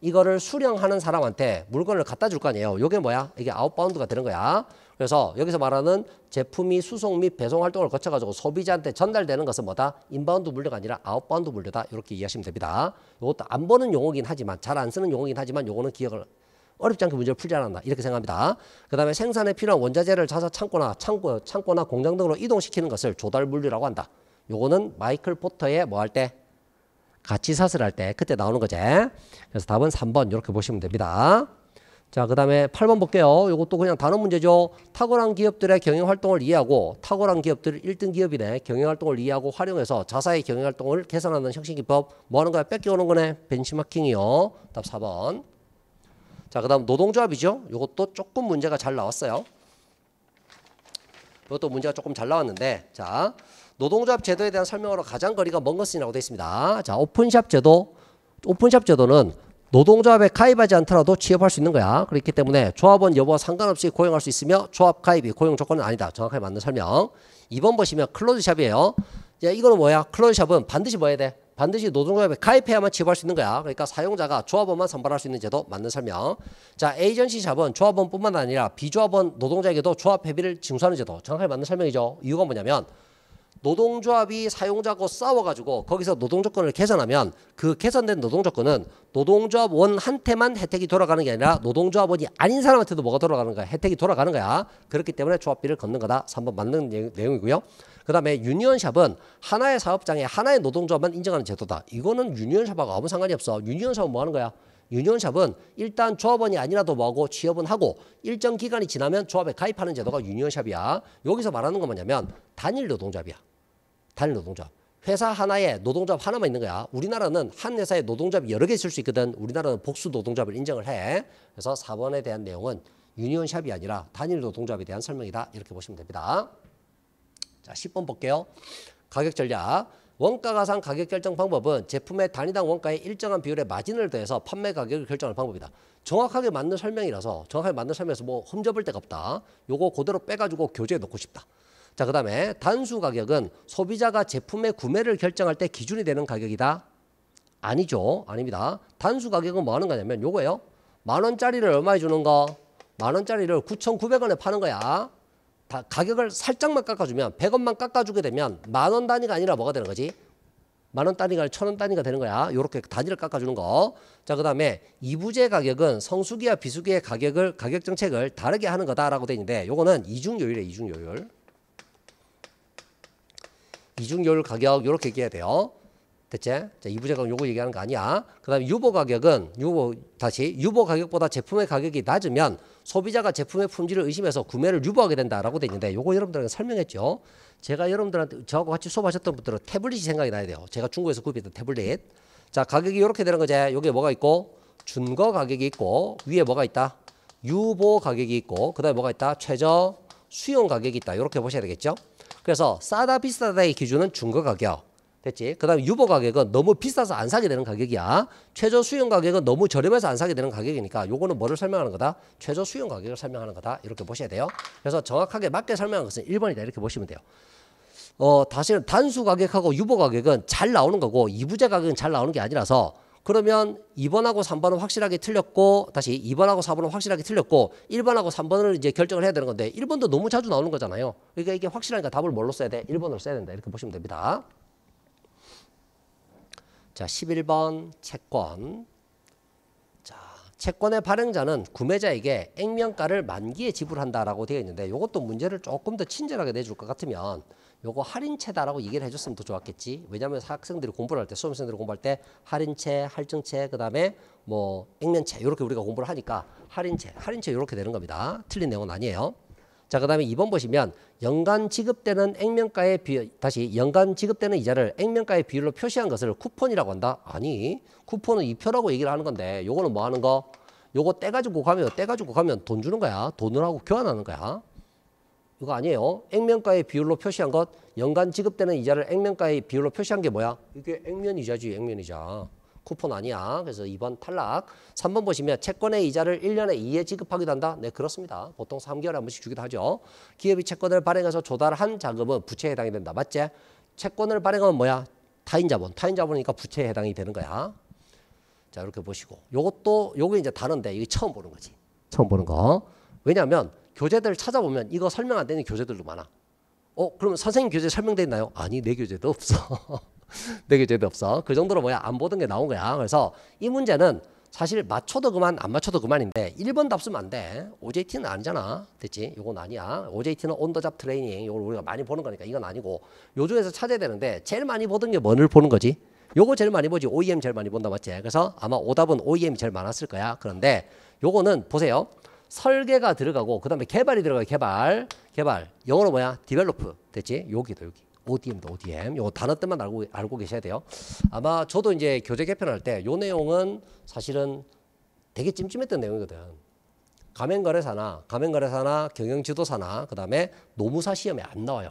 Speaker 1: 이거를 수령하는 사람한테 물건을 갖다 줄 거 아니에요. 요게 뭐야? 이게 아웃바운드가 되는 거야. 그래서 여기서 말하는 제품이 수송 및 배송 활동을 거쳐가지고 소비자한테 전달되는 것은 뭐다? 인바운드 물류가 아니라 아웃바운드 물류다. 이렇게 이해하시면 됩니다. 이것도 안 보는 용어긴 하지만 잘 안 쓰는 용어긴 하지만 요거는 기억을 어렵지 않게 문제를 풀지 않았나 이렇게 생각합니다. 그 다음에 생산에 필요한 원자재를 찾아 창고나 창고, 창고나 공장 등으로 이동시키는 것을 조달 물류라고 한다. 요거는 마이클 포터의 뭐 할 때? 같이 사슬 할때 그때 나오는 거지. 그래서 답은 3번 이렇게 보시면 됩니다. 자, 그 다음에 8번 볼게요. 이것도 그냥 단어 문제죠. 탁월한 기업들의 경영활동을 이해하고 탁월한 기업들을 1등 기업인의 경영활동을 이해하고 활용해서 자사의 경영활동을 개선하는 혁신기법 뭐 하는 거야? 뺏겨오는 거네. 벤치마킹이요. 답 4번. 자, 그 다음 노동조합이죠. 이것도 조금 문제가 잘 나왔어요. 이것도 문제가 조금 잘 나왔는데 자 노동조합 제도에 대한 설명으로 가장 거리가 먼 것이라고 되어 있습니다. 자 오픈샵 제도 오픈샵 제도는 노동조합에 가입하지 않더라도 취업할 수 있는 거야. 그렇기 때문에 조합원 여부와 상관없이 고용할 수 있으며 조합 가입이 고용 조건은 아니다. 정확하게 맞는 설명. 2번 보시면 클로즈샵이에요. 야, 예, 이거는 뭐야? 클로즈샵은 반드시 뭐 해야 돼? 반드시 노동조합에 가입해야만 취업할 수 있는 거야. 그러니까 사용자가 조합원만 선발할 수 있는 제도 맞는 설명. 자, 에이전시 샵은 조합원뿐만 아니라 비조합원 노동자에게도 조합 회비를 징수하는 제도. 정확하게 맞는 설명이죠. 이유가 뭐냐면 노동조합이 사용자하고 싸워가지고 거기서 노동조건을 개선하면 그 개선된 노동조건은 노동조합원한테만 혜택이 돌아가는 게 아니라 노동조합원이 아닌 사람한테도 뭐가 돌아가는 거야 혜택이 돌아가는 거야 그렇기 때문에 조합비를 걷는 거다 3번 맞는 내용이고요 그 다음에 유니언샵은 하나의 사업장에 하나의 노동조합만 인정하는 제도다 이거는 유니언샵하고 아무 상관이 없어 유니언샵은 뭐 하는 거야 유니온샵은 일단 조합원이 아니라도 뭐고 취업은 하고 일정 기간이 지나면 조합에 가입하는 제도가 유니온샵이야. 여기서 말하는 건 뭐냐면 단일 노동조합이야. 단일 노동조합. 회사 하나에 노동조합 하나만 있는 거야. 우리나라는 한 회사에 노동조합이 여러 개 있을 수 있거든. 우리나라는 복수 노동조합을 인정을 해. 그래서 4번에 대한 내용은 유니온샵이 아니라 단일 노동조합에 대한 설명이다. 이렇게 보시면 됩니다. 자, 10번 볼게요. 가격 전략. 원가 가상 가격 결정 방법은 제품의 단위당 원가에 일정한 비율의 마진을 더해서 판매 가격을 결정하는 방법이다. 정확하게 맞는 설명이라서 정확하게 맞는 설명에서 뭐 흠잡을 데가 없다. 요거 그대로 빼가지고 교재에 넣고 싶다. 자, 그 다음에 단수 가격은 소비자가 제품의 구매를 결정할 때 기준이 되는 가격이다. 아니죠. 아닙니다. 단수 가격은 뭐 하는 거냐면 요거예요. 만 원짜리를 얼마에 주는 거? 만 원짜리를 9,900원에 파는 거야. 다 가격을 살짝만 깎아주면 100원만 깎아주게 되면 만원 단위가 아니라 뭐가 되는 거지? 만원 단위가 천원 단위가 되는 거야. 이렇게 단위를 깎아주는 거. 자, 그 다음에 이부제 가격은 성수기와 비수기의 가격을 가격 정책을 다르게 하는 거다라고 되어 있는데 요거는 이중요율이에 이중요율. 이중요율 가격 이렇게 얘기해야 돼요. 그치? 자, 이부제가 요거 얘기하는 거 아니야. 그 다음에 유보 가격은, 유보, 다시, 유보 가격보다 제품의 가격이 낮으면 소비자가 제품의 품질을 의심해서 구매를 유보하게 된다라고 되어 있는데 요거 여러분들한테 설명했죠. 제가 여러분들한테 저하고 같이 수업하셨던 분들은 태블릿이 생각이 나야 돼요. 제가 중국에서 구입했던 태블릿. 자, 가격이 이렇게 되는 거지. 요게 뭐가 있고, 준거 가격이 있고, 위에 뭐가 있다? 유보 가격이 있고, 그 다음에 뭐가 있다? 최저 수용 가격이 있다. 이렇게 보셔야 되겠죠. 그래서 싸다 비싸다의 기준은 준거 가격. 됐지? 그 다음에 유보 가격은 너무 비싸서 안 사게 되는 가격이야. 최저 수용 가격은 너무 저렴해서 안 사게 되는 가격이니까 요거는 뭐를 설명하는 거다? 최저 수용 가격을 설명하는 거다. 이렇게 보셔야 돼요. 그래서 정확하게 맞게 설명한 것은 1번이다. 이렇게 보시면 돼요. 어, 다시는 단수 가격하고 유보 가격은 잘 나오는 거고 이부제 가격은 잘 나오는 게 아니라서 그러면 2번하고 3번은 확실하게 틀렸고 다시 2번하고 4번은 확실하게 틀렸고 1번하고 3번을 이제 결정을 해야 되는 건데 1번도 너무 자주 나오는 거잖아요. 그러니까 이게 확실하니까 답을 뭘로 써야 돼? 1번으로 써야 된다. 이렇게 보시면 됩니다. 자, 11번 채권. 자, 채권의 발행자는 구매자에게 액면가를 만기에 지불한다라고 되어 있는데 이것도 문제를 조금 더 친절하게 내줄 것 같으면 요거 할인체다라고 얘기를 해줬으면 더 좋았겠지. 왜냐하면 학생들이 공부를 할 때, 수험생들이 공부할 때 할인체, 할증체, 그 다음에 뭐 액면체 이렇게 우리가 공부를 하니까 할인체, 할인체 이렇게 되는 겁니다. 틀린 내용은 아니에요. 자, 그 다음에 2번 보시면 연간 지급되는 액면가의 비, 율 다시 연간 지급되는 이자를 액면가의 비율로 표시한 것을 쿠폰이라고 한다? 아니, 쿠폰은 이표라고 얘기를 하는 건데, 요거는 뭐 하는 거? 요거 떼가지고 가면, 떼가지고 가면 돈 주는 거야. 돈을 하고 교환하는 거야. 이거 아니에요. 액면가의 비율로 표시한 것, 연간 지급되는 이자를 액면가의 비율로 표시한 게 뭐야? 이게 액면 이자지, 액면 이자. 쿠폰 아니야. 그래서 2번 탈락. 3번 보시면 채권의 이자를 1년에 2회 지급하기도 한다. 네, 그렇습니다. 보통 3개월에 한 번씩 주기도 하죠. 기업이 채권을 발행해서 조달한 자금은 부채에 해당이 된다. 맞지? 채권을 발행하면 뭐야? 타인 자본. 타인 자본이니까 부채에 해당이 되는 거야. 자, 이렇게 보시고. 요것도 요게 이제 다른데 이게 처음 보는 거지. 처음 보는 거. 왜냐면 교재들 찾아보면 이거 설명 안 되는 교재들도 많아. 어, 그러면 선생님 교재 설명돼 있나요? 아니, 내 교재도 없어. 내게 재도 없어. 그 정도로 뭐야 안 보던 게 나온 거야. 그래서 이 문제는 사실 맞춰도 그만 안 맞춰도 그만인데 1번 답 쓰면 안 돼. OJT는 아니잖아. 됐지? 이건 아니야. OJT는 온더잡 트레이닝. 이걸 우리가 많이 보는 거니까 이건 아니고 요중에서 찾아야 되는데 제일 많이 보던 게 뭔을 보는 거지? 요거 제일 많이 보지. OEM 제일 많이 본다 맞지? 그래서 아마 오답은 OEM이 제일 많았을 거야. 그런데 요거는 보세요. 설계가 들어가고 그다음에 개발이 들어가요. 개발. 개발. 영어로 뭐야? 디벨로프. 됐지? 여기도 여기. ODM도 ODM. 요 단어 뜻만 알고 알고 계셔야 돼요. 아마 저도 이제 교재 개편할 때 요 내용은 사실은 되게 찜찜했던 내용이거든. 가맹거래사나 가맹거래사나 경영지도사나 그다음에 노무사 시험에 안 나와요.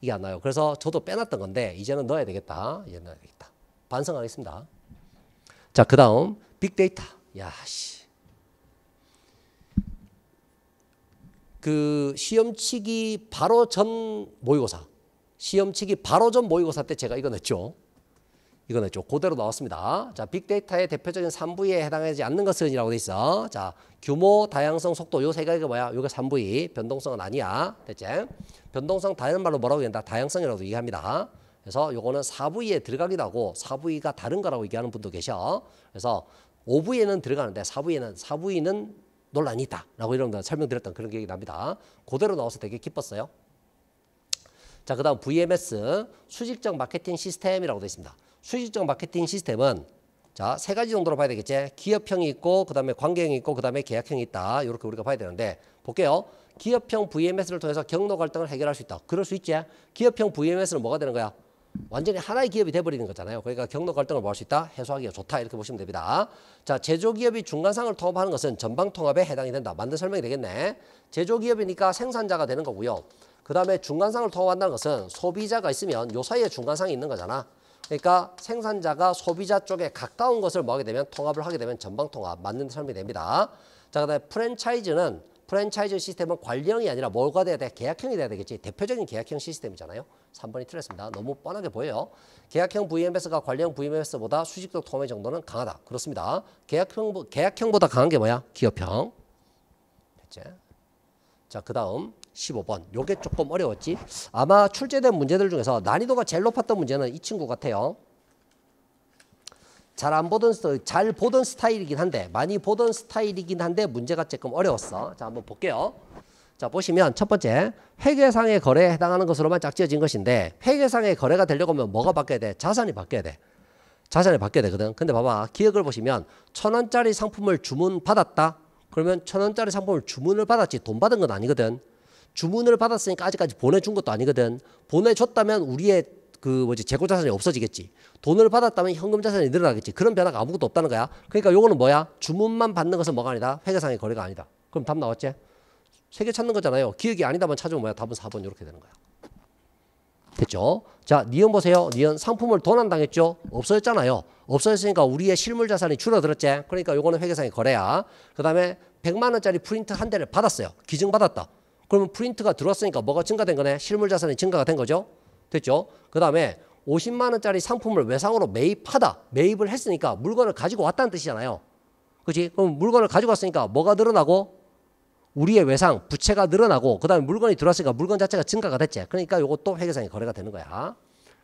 Speaker 1: 이게 안 나와요. 그래서 저도 빼놨던 건데 이제는 넣어야 되겠다. 이제 넣어야 되겠다. 반성하겠습니다. 자, 그다음 빅데이터. 야 씨. 그 시험치기 바로 전 모의고사 시험치기 바로 전 모의고사 때 제가 이거 냈죠. 이거 냈죠. 그대로 나왔습니다. 자, 빅데이터의 대표적인 3부에 위 해당하지 않는 것은 이라고 돼 있어. 자, 규모, 다양성, 속도 요 세 가지가 뭐야? 요게 3부위 변동성은 아니야. 대체 변동성 다른 말로 뭐라고 얘기한다? 다양성이라고 얘기합니다. 그래서 요거는 4부에 위 들어가기도 하고 4부가 위 다른 거라고 얘기하는 분도 계셔. 그래서 5부에는 위 들어가는데 4부에는 위 4부는 위 논란이 있다라고 이런 설명드렸던 그런 기억이 납니다. 그대로 나와서 되게 기뻤어요. 자, 그 다음 VMS, 수직적 마케팅 시스템이라고 되어 있습니다. 수직적 마케팅 시스템은 자, 세 가지 정도로 봐야 되겠지. 기업형이 있고, 그 다음에 관계형이 있고, 그 다음에 계약형이 있다. 이렇게 우리가 봐야 되는데, 볼게요. 기업형 VMS를 통해서 경로 갈등을 해결할 수 있다. 그럴 수 있지. 기업형 VMS는 뭐가 되는 거야? 완전히 하나의 기업이 돼버리는 거잖아요. 그러니까 경로 갈등을 뭐 할 수 있다? 해소하기가 좋다. 이렇게 보시면 됩니다. 자, 제조기업이 중간상을 통합하는 것은 전방통합에 해당이 된다. 만든 설명이 되겠네. 제조기업이니까 생산자가 되는 거고요. 그 다음에 중간상을 통합한다는 것은 소비자가 있으면 요 사이에 중간상이 있는 거잖아. 그러니까 생산자가 소비자 쪽에 가까운 것을 뭐 하게 되면 통합을 하게 되면 전방통합 맞는 설명이 됩니다. 자, 그 다음에 프랜차이즈는 프랜차이즈 시스템은 관리형이 아니라 뭘가 돼야 돼? 계약형이 돼야 되겠지. 대표적인 계약형 시스템이잖아요. 3번이 틀렸습니다. 너무 뻔하게 보여요. 계약형 VMS가 관리형 VMS보다 수직도 통합의 정도는 강하다. 그렇습니다. 계약형, 계약형보다 강한 게 뭐야? 기업형. 됐지? 자, 그 다음. 15번. 요게 조금 어려웠지? 아마 출제된 문제들 중에서 난이도가 제일 높았던 문제는 이 친구 같아요. 잘안 보던 잘 보던 스타일이긴 한데 많이 보던 스타일이긴 한데 문제가 조금 어려웠어. 자, 한번 볼게요. 자, 보시면 첫 번째 회계상의 거래에 해당하는 것으로만 짝지어진 것인데 회계상의 거래가 되려고 하면 뭐가 바뀌어야 돼? 자산이 바뀌어야 돼. 자산이 바뀌어야 되거든. 근데 봐봐. 기억을 보시면 천 원짜리 상품을 주문 받았다. 그러면 천 원짜리 상품을 주문을 받았지 돈 받은 건 아니거든. 주문을 받았으니까 아직까지 보내준 것도 아니거든. 보내줬다면 우리의 그 뭐지 재고 자산이 없어지겠지. 돈을 받았다면 현금 자산이 늘어나겠지. 그런 변화가 아무것도 없다는 거야. 그러니까 요거는 뭐야? 주문만 받는 것은 뭐가 아니다. 회계상의 거래가 아니다. 그럼 답 나왔지? 세 개 찾는 거잖아요. 기억이 아니다만 찾으면 뭐야? 답은 4번 이렇게 되는 거야. 됐죠? 자, 니은 보세요. 니은 상품을 도난당했죠? 없어졌잖아요. 없어졌으니까 우리의 실물 자산이 줄어들었지. 그러니까 요거는 회계상의 거래야. 그다음에 100만 원짜리 프린트 한 대를 받았어요. 기증 받았다. 그러면 프린트가 들어왔으니까 뭐가 증가된 거네? 실물 자산이 증가가 된 거죠. 됐죠? 그 다음에 50만 원짜리 상품을 외상으로 매입하다. 매입을 했으니까 물건을 가지고 왔다는 뜻이잖아요. 그치 그럼 물건을 가지고 왔으니까 뭐가 늘어나고 우리의 외상, 부채가 늘어나고 그다음에 물건이 들어왔으니까 물건 자체가 증가가 됐지. 그러니까 이것도 회계상의 거래가 되는 거야.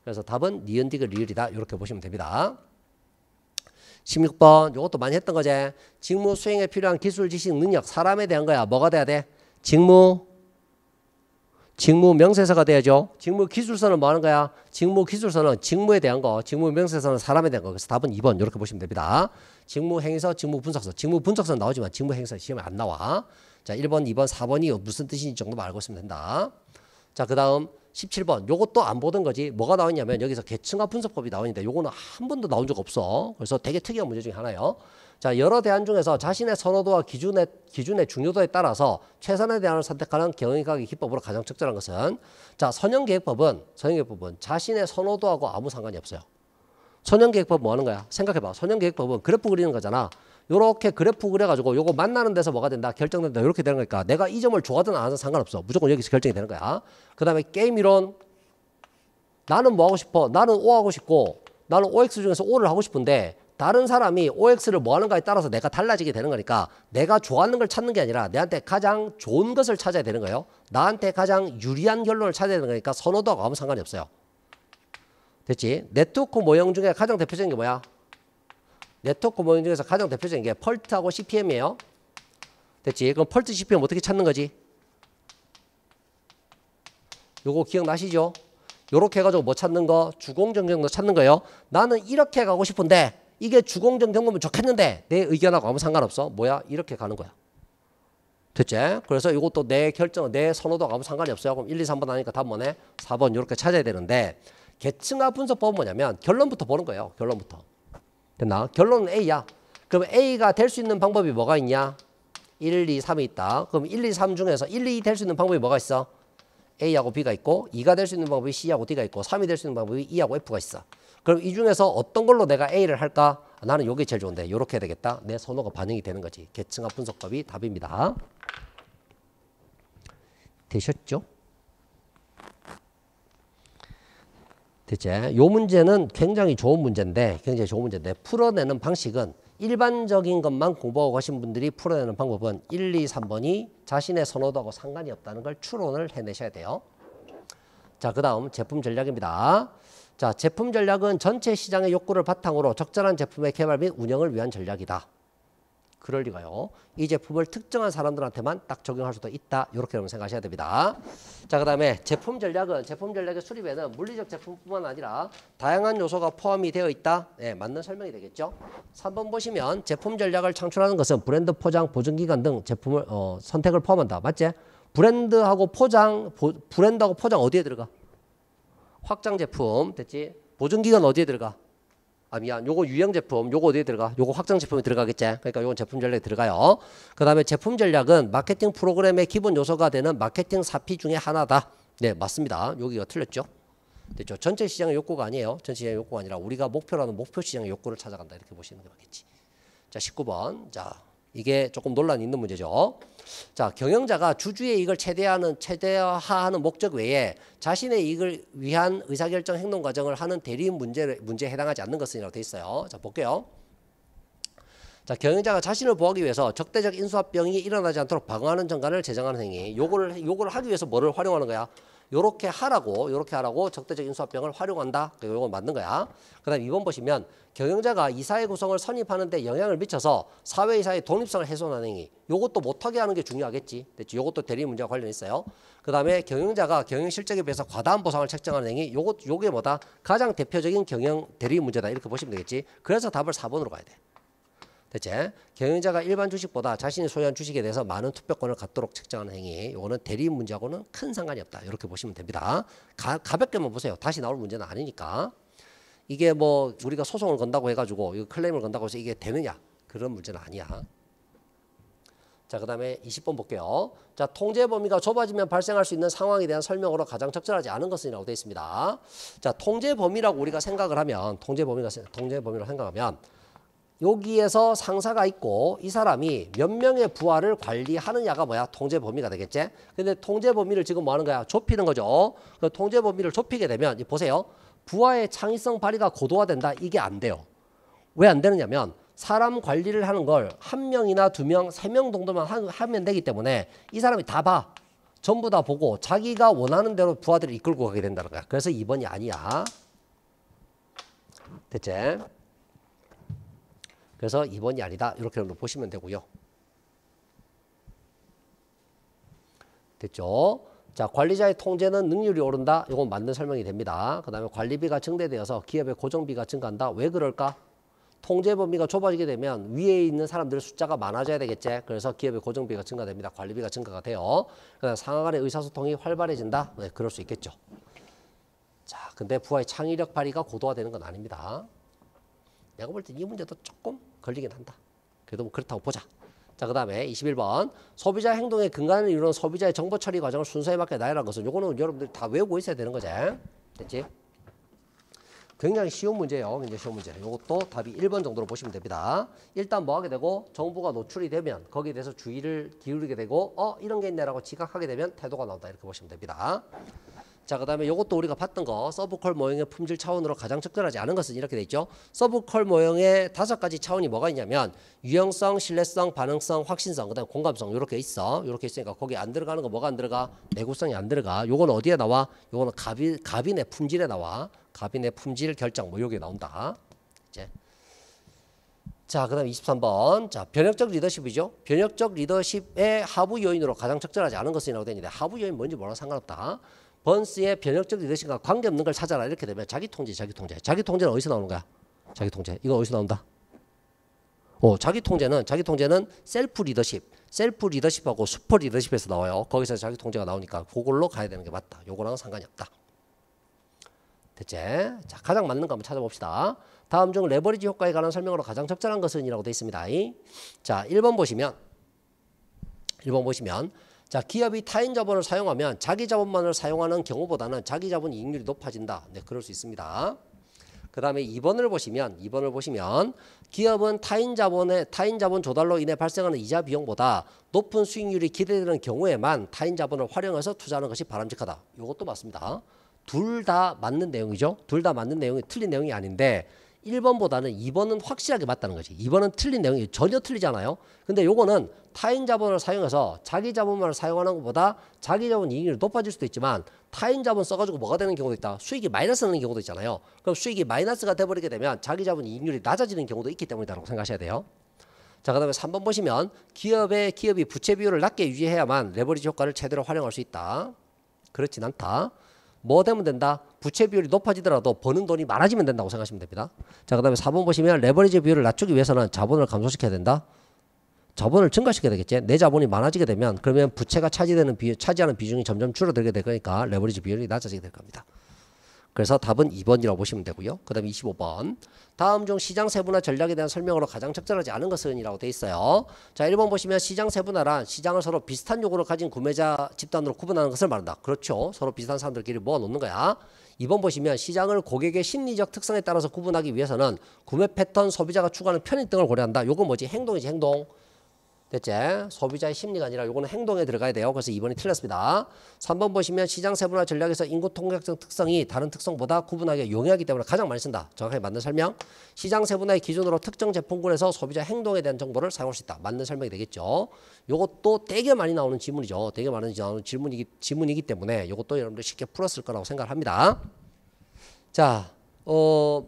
Speaker 1: 그래서 답은 니은디그 리을이다. 이렇게 보시면 됩니다. 16번 이것도 많이 했던 거지. 직무 수행에 필요한 기술, 지식, 능력, 사람에 대한 거야. 뭐가 돼야 돼? 직무 직무 명세서가 돼야죠. 직무 기술서는 뭐 하는 거야? 직무 기술서는 직무에 대한 거, 직무 명세서는 사람에 대한 거. 그래서 답은 2번 이렇게 보시면 됩니다. 직무 행위서, 직무 분석서. 직무 분석서는 나오지만 직무 행위서 시험에 안 나와. 자, 1번, 2번, 4번이 무슨 뜻인지 정도만 알고 있으면 된다. 자, 그다음 17번. 요것도 안 보던 거지. 뭐가 나왔냐면 여기서 계층화 분석법이 나오는데 요거는 한 번도 나온 적 없어. 그래서 되게 특이한 문제 중에 하나예요. 자, 여러 대안 중에서 자신의 선호도와 기준의, 기준의 중요도에 따라서 최선의 대안을 선택하는 경영학의 기법으로 가장 적절한 것은 자, 선형계획법은, 선형계획법은 자신의 선호도하고 아무 상관이 없어요. 선형계획법 뭐 하는 거야? 생각해봐. 선형계획법은 그래프 그리는 거잖아. 요렇게 그래프 그려가지고 요거 만나는 데서 뭐가 된다 결정된다 이렇게 되는 거니까 내가 이 점을 좋아하든 안 하든 상관없어 무조건 여기서 결정이 되는 거야 그 다음에 게임 이론 나는 뭐 하고 싶어 나는 O 하고 싶고 나는 OX 중에서 O를 하고 싶은데 다른 사람이 OX를 뭐 하는가에 따라서 내가 달라지게 되는 거니까 내가 좋아하는 걸 찾는 게 아니라 내한테 가장 좋은 것을 찾아야 되는 거예요. 나한테 가장 유리한 결론을 찾아야 되는 거니까 선호도하고 아무 상관이 없어요. 됐지? 네트워크 모형 중에 가장 대표적인 게 뭐야? 네트워크 모형 중에서 가장 대표적인 게 펄트하고 CPM이에요. 됐지? 그럼 펄트 CPM 어떻게 찾는 거지? 요거 기억나시죠? 요렇게 해가지고 뭐 찾는 거? 주공정정도 찾는 거예요. 나는 이렇게 가고 싶은데 이게 주공정 경험은 좋겠는데 내 의견하고 아무 상관없어. 뭐야? 이렇게 가는 거야. 됐지? 그래서 이것도 내 결정, 내 선호도가 아무 상관이 없어요. 그럼 1, 2, 3번 하니까 단번에 4번 이렇게 찾아야 되는데 계층화 분석법은 뭐냐면 결론부터 보는 거예요. 결론부터. 됐나? 결론은 A야. 그럼 A가 될 수 있는 방법이 뭐가 있냐? 1, 2, 3이 있다. 그럼 1, 2, 3 중에서 1, 2될 수 있는 방법이 뭐가 있어? A하고 B가 있고 2가 될 수 있는 방법이 C하고 D가 있고 3이 될 수 있는 방법이 E하고 F가 있어. 그럼 이 중에서 어떤 걸로 내가 A를 할까? 나는 요게 제일 좋은데 이렇게 해야 되겠다. 내 선호가 반영이 되는 거지. 계층합 분석법이 답입니다. 되셨죠? 대체 요 문제는 굉장히 좋은 문제인데 굉장히 좋은 문제인데 풀어내는 방식은 일반적인 것만 공부하고 가신 분들이 풀어내는 방법은 1, 2, 3번이 자신의 선호도하고 상관이 없다는 걸 추론을 해내셔야 돼요. 자, 그 다음 제품 전략입니다. 자, 제품 전략은 전체 시장의 욕구를 바탕으로 적절한 제품의 개발 및 운영을 위한 전략이다. 그럴 리가요. 이 제품을 특정한 사람들한테만 딱 적용할 수도 있다. 이렇게 여러분 생각하셔야 됩니다. 자, 그 다음에 제품 전략은 제품 전략의 수립에는 물리적 제품뿐만 아니라 다양한 요소가 포함이 되어 있다. 네, 맞는 설명이 되겠죠. 3번 보시면 제품 전략을 창출하는 것은 브랜드 포장, 보증기관등 제품을 어, 선택을 포함한다. 맞지? 브랜드하고 포장, 보, 브랜드하고 포장 어디에 들어가? 확장 제품 됐지? 보증기간 어디에 들어가? 아 미안 요거 유형 제품 요거 어디에 들어가 요거 확장 제품에 들어가겠지 그러니까 요건 제품 전략에 들어가요 그 다음에 제품 전략은 마케팅 프로그램의 기본 요소가 되는 마케팅 사피 중에 하나다 네 맞습니다 여기가 틀렸죠 됐죠 전체 시장의 욕구가 아니에요 전체 시장의 욕구가 아니라 우리가 목표라는 목표 시장의 욕구를 찾아간다 이렇게 보시는 게 맞겠지 자 19번 자 이게 조금 논란이 있는 문제죠. 자, 경영자가 주주의 이익을 최대하는 화 최대화하는 목적 외에 자신의 이익을 위한 의사결정 행동 과정을 하는 대리인 문제를 문제에 해당하지 않는 것은이라고 돼 있어요. 자, 볼게요. 자, 경영자가 자신을 보호하기 위해서 적대적 인수합병이 일어나지 않도록 방어하는 정관을 제정하는 행위. 요거를 요거를 하기 위해서 뭐를 활용하는 거야? 요렇게 하라고 요렇게 하라고 적대적 인수합병을 활용한다. 요건 맞는 거야. 그다음 이번 보시면 경영자가 이사회 구성을 선입하는데 영향을 미쳐서 사회 이사의 독립성을 훼손하는 행위. 요것도 못 하게 하는 게 중요하겠지. 됐지? 요것도 대리 문제와 관련 있어요. 그다음에 경영자가 경영 실적에 비해서 과다한 보상을 책정하는 행위. 요것 요게 뭐다? 가장 대표적인 경영 대리 문제다. 이렇게 보시면 되겠지. 그래서 답을 4번으로 가야 돼. 대체 경영자가 일반 주식보다 자신이 소유한 주식에 대해서 많은 투표권을 갖도록 책정하는 행위 이거는 대리 문제하고는 큰 상관이 없다 이렇게 보시면 됩니다 가, 가볍게만 보세요 다시 나올 문제는 아니니까 이게 뭐 우리가 소송을 건다고 해가지고 이 클레임을 건다고 해서 이게 되느냐 그런 문제는 아니야 자, 그 다음에 20번 볼게요. 자, 통제 범위가 좁아지면 발생할 수 있는 상황에 대한 설명으로 가장 적절하지 않은 것은이라고 되어 있습니다. 자, 통제 범위라고 우리가 생각을 하면, 통제 범위가, 통제 범위라고 생각하면, 여기에서 상사가 있고 이 사람이 몇 명의 부하를 관리하느냐가 뭐야? 통제 범위가 되겠지? 근데 통제 범위를 지금 뭐 하는 거야? 좁히는 거죠. 그 통제 범위를 좁히게 되면 보세요. 부하의 창의성 발휘가 고도화된다. 이게 안 돼요. 왜 안 되느냐면 사람 관리를 하는 걸 한 명이나 두 명, 세 명 정도만 하면 되기 때문에 이 사람이 다 봐. 전부 다 보고 자기가 원하는 대로 부하들을 이끌고 가게 된다는 거야. 그래서 이번이 아니야. 됐지? 그래서 2번이 아니다. 이렇게 보시면 되고요. 됐죠? 자, 관리자의 통제는 능률이 오른다. 이건 맞는 설명이 됩니다. 그 다음에 관리비가 증대되어서 기업의 고정비가 증가한다. 왜 그럴까? 통제 범위가 좁아지게 되면 위에 있는 사람들 의 숫자가 많아져야 되겠지. 그래서 기업의 고정비가 증가됩니다. 관리비가 증가가 돼요. 그다음 에 상하 간의 의사소통이 활발해진다. 네, 그럴 수 있겠죠. 자, 근데 부하의 창의력 발휘가 고도화되는 건 아닙니다. 내가 볼 때 이 문제도 조금 걸리긴 한다. 그래도 뭐 그렇다고 보자. 자, 그 다음에 21번. 소비자 행동의 근간을 이루는 소비자의 정보 처리 과정을 순서에 맞게 나열한 것은 요거는 여러분들이 다 외우고 있어야 되는 거지. 됐지? 굉장히 쉬운 문제예요. 굉장히 쉬운 문제. 요것도 답이 1번 정도로 보시면 됩니다. 일단 뭐 하게 되고 정보가 노출이 되면 거기에 대해서 주의를 기울이게 되고 어 이런 게 있네라고 지각하게 되면 태도가 나온다 이렇게 보시면 됩니다. 자, 그다음에 이것도 우리가 봤던 거 서브컬 모형의 품질 차원으로 가장 적절하지 않은 것은 이렇게 돼 있죠. 서브컬 모형의 다섯 가지 차원이 뭐가 있냐면 유형성, 신뢰성, 반응성, 확신성, 그다음 공감성 이렇게 있어. 이렇게 있으니까 거기 안 들어가는 거 뭐가 안 들어가? 내구성이 안 들어가. 요건 어디에 나와? 요거는 갑인 갑인의 품질에 나와. 갑인의 품질 결정 뭐 여기에 나온다. 이제 자, 그 다음 23번. 자, 변혁적 리더십이죠. 변혁적 리더십의 하부 요인으로 가장 적절하지 않은 것이라고 은 되어 있는데 하부 요인 뭔지 뭐라 상관없다. 번스의 변혁적 리더십과 관계없는 걸 찾아라 이렇게 되면 자기 통제, 자기 통제. 자기 통제는 어디서 나오는 거야? 자기 통제. 이거 어디서 나온다? 어, 자기 통제는 자기 통제는 셀프 리더십, 셀프 리더십하고 슈퍼 리더십에서 나와요. 거기서 자기 통제가 나오니까 그걸로 가야 되는 게 맞다. 요거랑은 상관이 없다. 대체 자, 가장 맞는 거 한번 찾아봅시다. 다음 중 레버리지 효과에 관한 설명으로 가장 적절한 것은이라고 되어 있습니다. 자, 1번 보시면 1번 보시면 자, 기업이 타인 자본을 사용하면 자기 자본만을 사용하는 경우보다는 자기 자본 이익률이 높아진다. 네, 그럴 수 있습니다. 그 다음에 2번을 보시면 2번을 보시면 기업은 타인 자본의 타인 자본 조달로 인해 발생하는 이자 비용보다 높은 수익률이 기대되는 경우에만 타인 자본을 활용해서 투자하는 것이 바람직하다. 이것도 맞습니다. 둘 다 맞는 내용이죠. 둘 다 맞는 내용이 틀린 내용이 아닌데 1번보다는 2번은 확실하게 맞다는 거지. 2번은 틀린 내용이 전혀 틀리잖아요. 근데 요거는 타인 자본을 사용해서 자기 자본만을 사용하는 것보다 자기 자본 이익률이 높아질 수도 있지만 타인 자본 써가지고 뭐가 되는 경우도 있다. 수익이 마이너스 나는 경우도 있잖아요. 그럼 수익이 마이너스가 돼버리게 되면 자기 자본 이익률이 낮아지는 경우도 있기 때문이라고 생각하셔야 돼요. 자, 그 다음에 3번 보시면 기업의 기업이 부채 비율을 낮게 유지해야만 레버리지 효과를 제대로 활용할 수 있다. 그렇진 않다. 뭐 되면 된다? 부채 비율이 높아지더라도 버는 돈이 많아지면 된다고 생각하시면 됩니다. 자, 그 다음에 4번 보시면 레버리지 비율을 낮추기 위해서는 자본을 감소시켜야 된다. 자본을 증가시켜야 되겠지. 내 자본이 많아지게 되면 그러면 부채가 차지되는 비, 차지하는 비중이 점점 줄어들게 될 거니까 레버리지 비율이 낮아지게 될 겁니다. 그래서 답은 2번이라고 보시면 되고요. 그 다음 에 25번. 다음 중 시장 세분화 전략에 대한 설명으로 가장 적절하지 않은 것은 이라고 돼 있어요. 자 1번 보시면 시장 세분화란 시장을 서로 비슷한 요구를 가진 구매자 집단으로 구분하는 것을 말한다. 그렇죠. 서로 비슷한 사람들끼리 모아놓는 거야. 2번 보시면 시장을 고객의 심리적 특성에 따라서 구분하기 위해서는 구매 패턴, 소비자가 추구하는 편의 등을 고려한다. 요거 뭐지? 행동이지 행동. 됐지? 소비자의 심리가 아니라 요거는 행동에 들어가야 돼요. 그래서 2번이 틀렸습니다. 3번 보시면 시장 세분화 전략에서 인구 통계학적 특성이 다른 특성보다 구분하기 용이하기 때문에 가장 많이 쓴다. 정확하게 맞는 설명. 시장 세분화의 기준으로 특정 제품군에서 소비자 행동에 대한 정보를 사용할 수 있다. 맞는 설명이 되겠죠. 요것도 되게 많이 나오는 질문이죠. 되게 많은 질문이기, 질문이기 때문에 요것도 여러분들 쉽게 풀었을 거라고 생각합니다. 자, 어,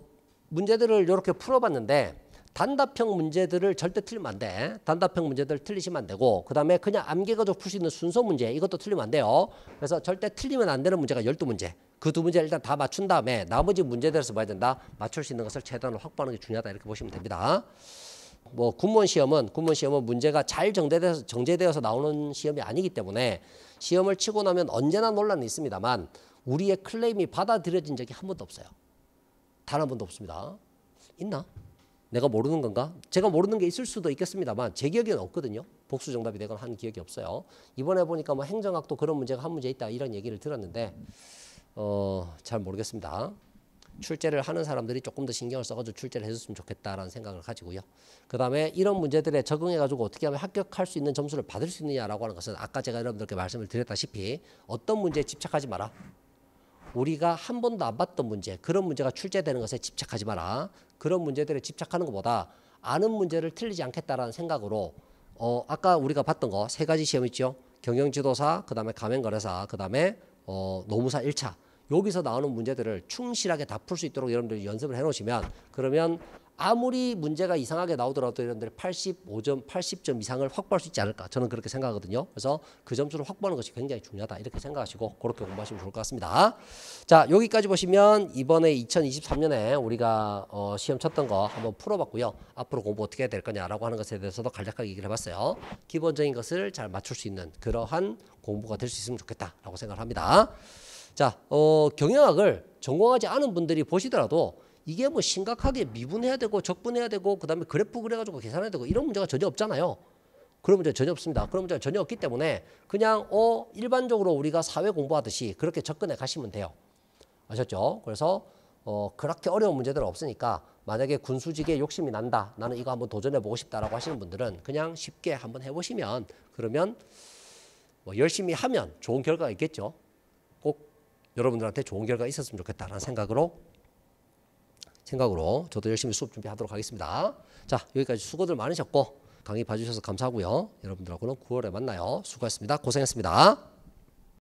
Speaker 1: 문제들을 이렇게 풀어봤는데 단답형 문제들을 절대 틀리면 안 돼. 단답형 문제들 틀리시면 안 되고 그 다음에 그냥 암기가족 풀수 있는 순서 문제 이것도 틀리면 안 돼요. 그래서 절대 틀리면 안 되는 문제가 열두 문제 그 두 문제 일단 다 맞춘 다음에 나머지 문제들에서 봐야 된다. 맞출 수 있는 것을 최대한 확보하는 게 중요하다 이렇게 보시면 됩니다. 뭐 군무원 시험은 군무원 시험은 문제가 잘 정제돼서 정제되어서 나오는 시험이 아니기 때문에 시험을 치고 나면 언제나 논란이 있습니다만 우리의 클레임이 받아들여진 적이 한 번도 없어요. 단 한 번도 없습니다. 있나? 내가 모르는 건가? 제가 모르는 게 있을 수도 있겠습니다만 제 기억에는 없거든요. 복수 정답이 되거나 한 기억이 없어요. 이번에 보니까 뭐 행정학도 그런 문제가 한 문제 있다 이런 얘기를 들었는데 어, 잘 모르겠습니다. 출제를 하는 사람들이 조금 더 신경을 써가지고 출제를 해줬으면 좋겠다라는 생각을 가지고요. 그 다음에 이런 문제들에 적응해가지고 어떻게 하면 합격할 수 있는 점수를 받을 수 있느냐라고 하는 것은 아까 제가 여러분들께 말씀을 드렸다시피 어떤 문제에 집착하지 마라. 우리가 한 번도 안 봤던 문제, 그런 문제가 출제되는 것에 집착하지 마라. 그런 문제들에 집착하는 것보다 아는 문제를 틀리지 않겠다라는 생각으로 어 아까 우리가 봤던 거 세 가지 시험 있죠. 경영지도사, 그다음에 가맹거래사, 그다음에 어 노무사 1차. 여기서 나오는 문제들을 충실하게 다 풀 수 있도록 여러분들이 연습을 해 놓으시면 그러면 아무리 문제가 이상하게 나오더라도 이런들 85점, 80점 이상을 확보할 수 있지 않을까 저는 그렇게 생각하거든요. 그래서 그 점수를 확보하는 것이 굉장히 중요하다 이렇게 생각하시고 그렇게 공부하시면 좋을 것 같습니다. 자 여기까지 보시면 이번에 2023년에 우리가 어, 시험 쳤던 거 한번 풀어봤고요. 앞으로 공부 어떻게 해야 될 거냐라고 하는 것에 대해서도 간략하게 얘기를 해봤어요. 기본적인 것을 잘 맞출 수 있는 그러한 공부가 될 수 있으면 좋겠다라고 생각 합니다. 자, 어, 경영학을 전공하지 않은 분들이 보시더라도 이게 뭐 심각하게 미분해야 되고 적분해야 되고 그다음에 그래프 그려가지고 계산해야 되고 이런 문제가 전혀 없잖아요. 그런 문제 전혀 없습니다. 그런 문제가 전혀 없기 때문에 그냥 어 일반적으로 우리가 사회 공부하듯이 그렇게 접근해 가시면 돼요. 아셨죠? 그래서 어 그렇게 어려운 문제들은 없으니까 만약에 군수직에 욕심이 난다. 나는 이거 한번 도전해 보고 싶다라고 하시는 분들은 그냥 쉽게 한번 해보시면 그러면 뭐 열심히 하면 좋은 결과가 있겠죠. 꼭 여러분들한테 좋은 결과가 있었으면 좋겠다라는 생각으로 생각으로 저도 열심히 수업 준비하도록 하겠습니다. 자, 여기까지 수고들 많으셨고 강의 봐주셔서 감사하고요. 여러분들하고는 9월에 만나요. 수고하셨습니다 고생했습니다.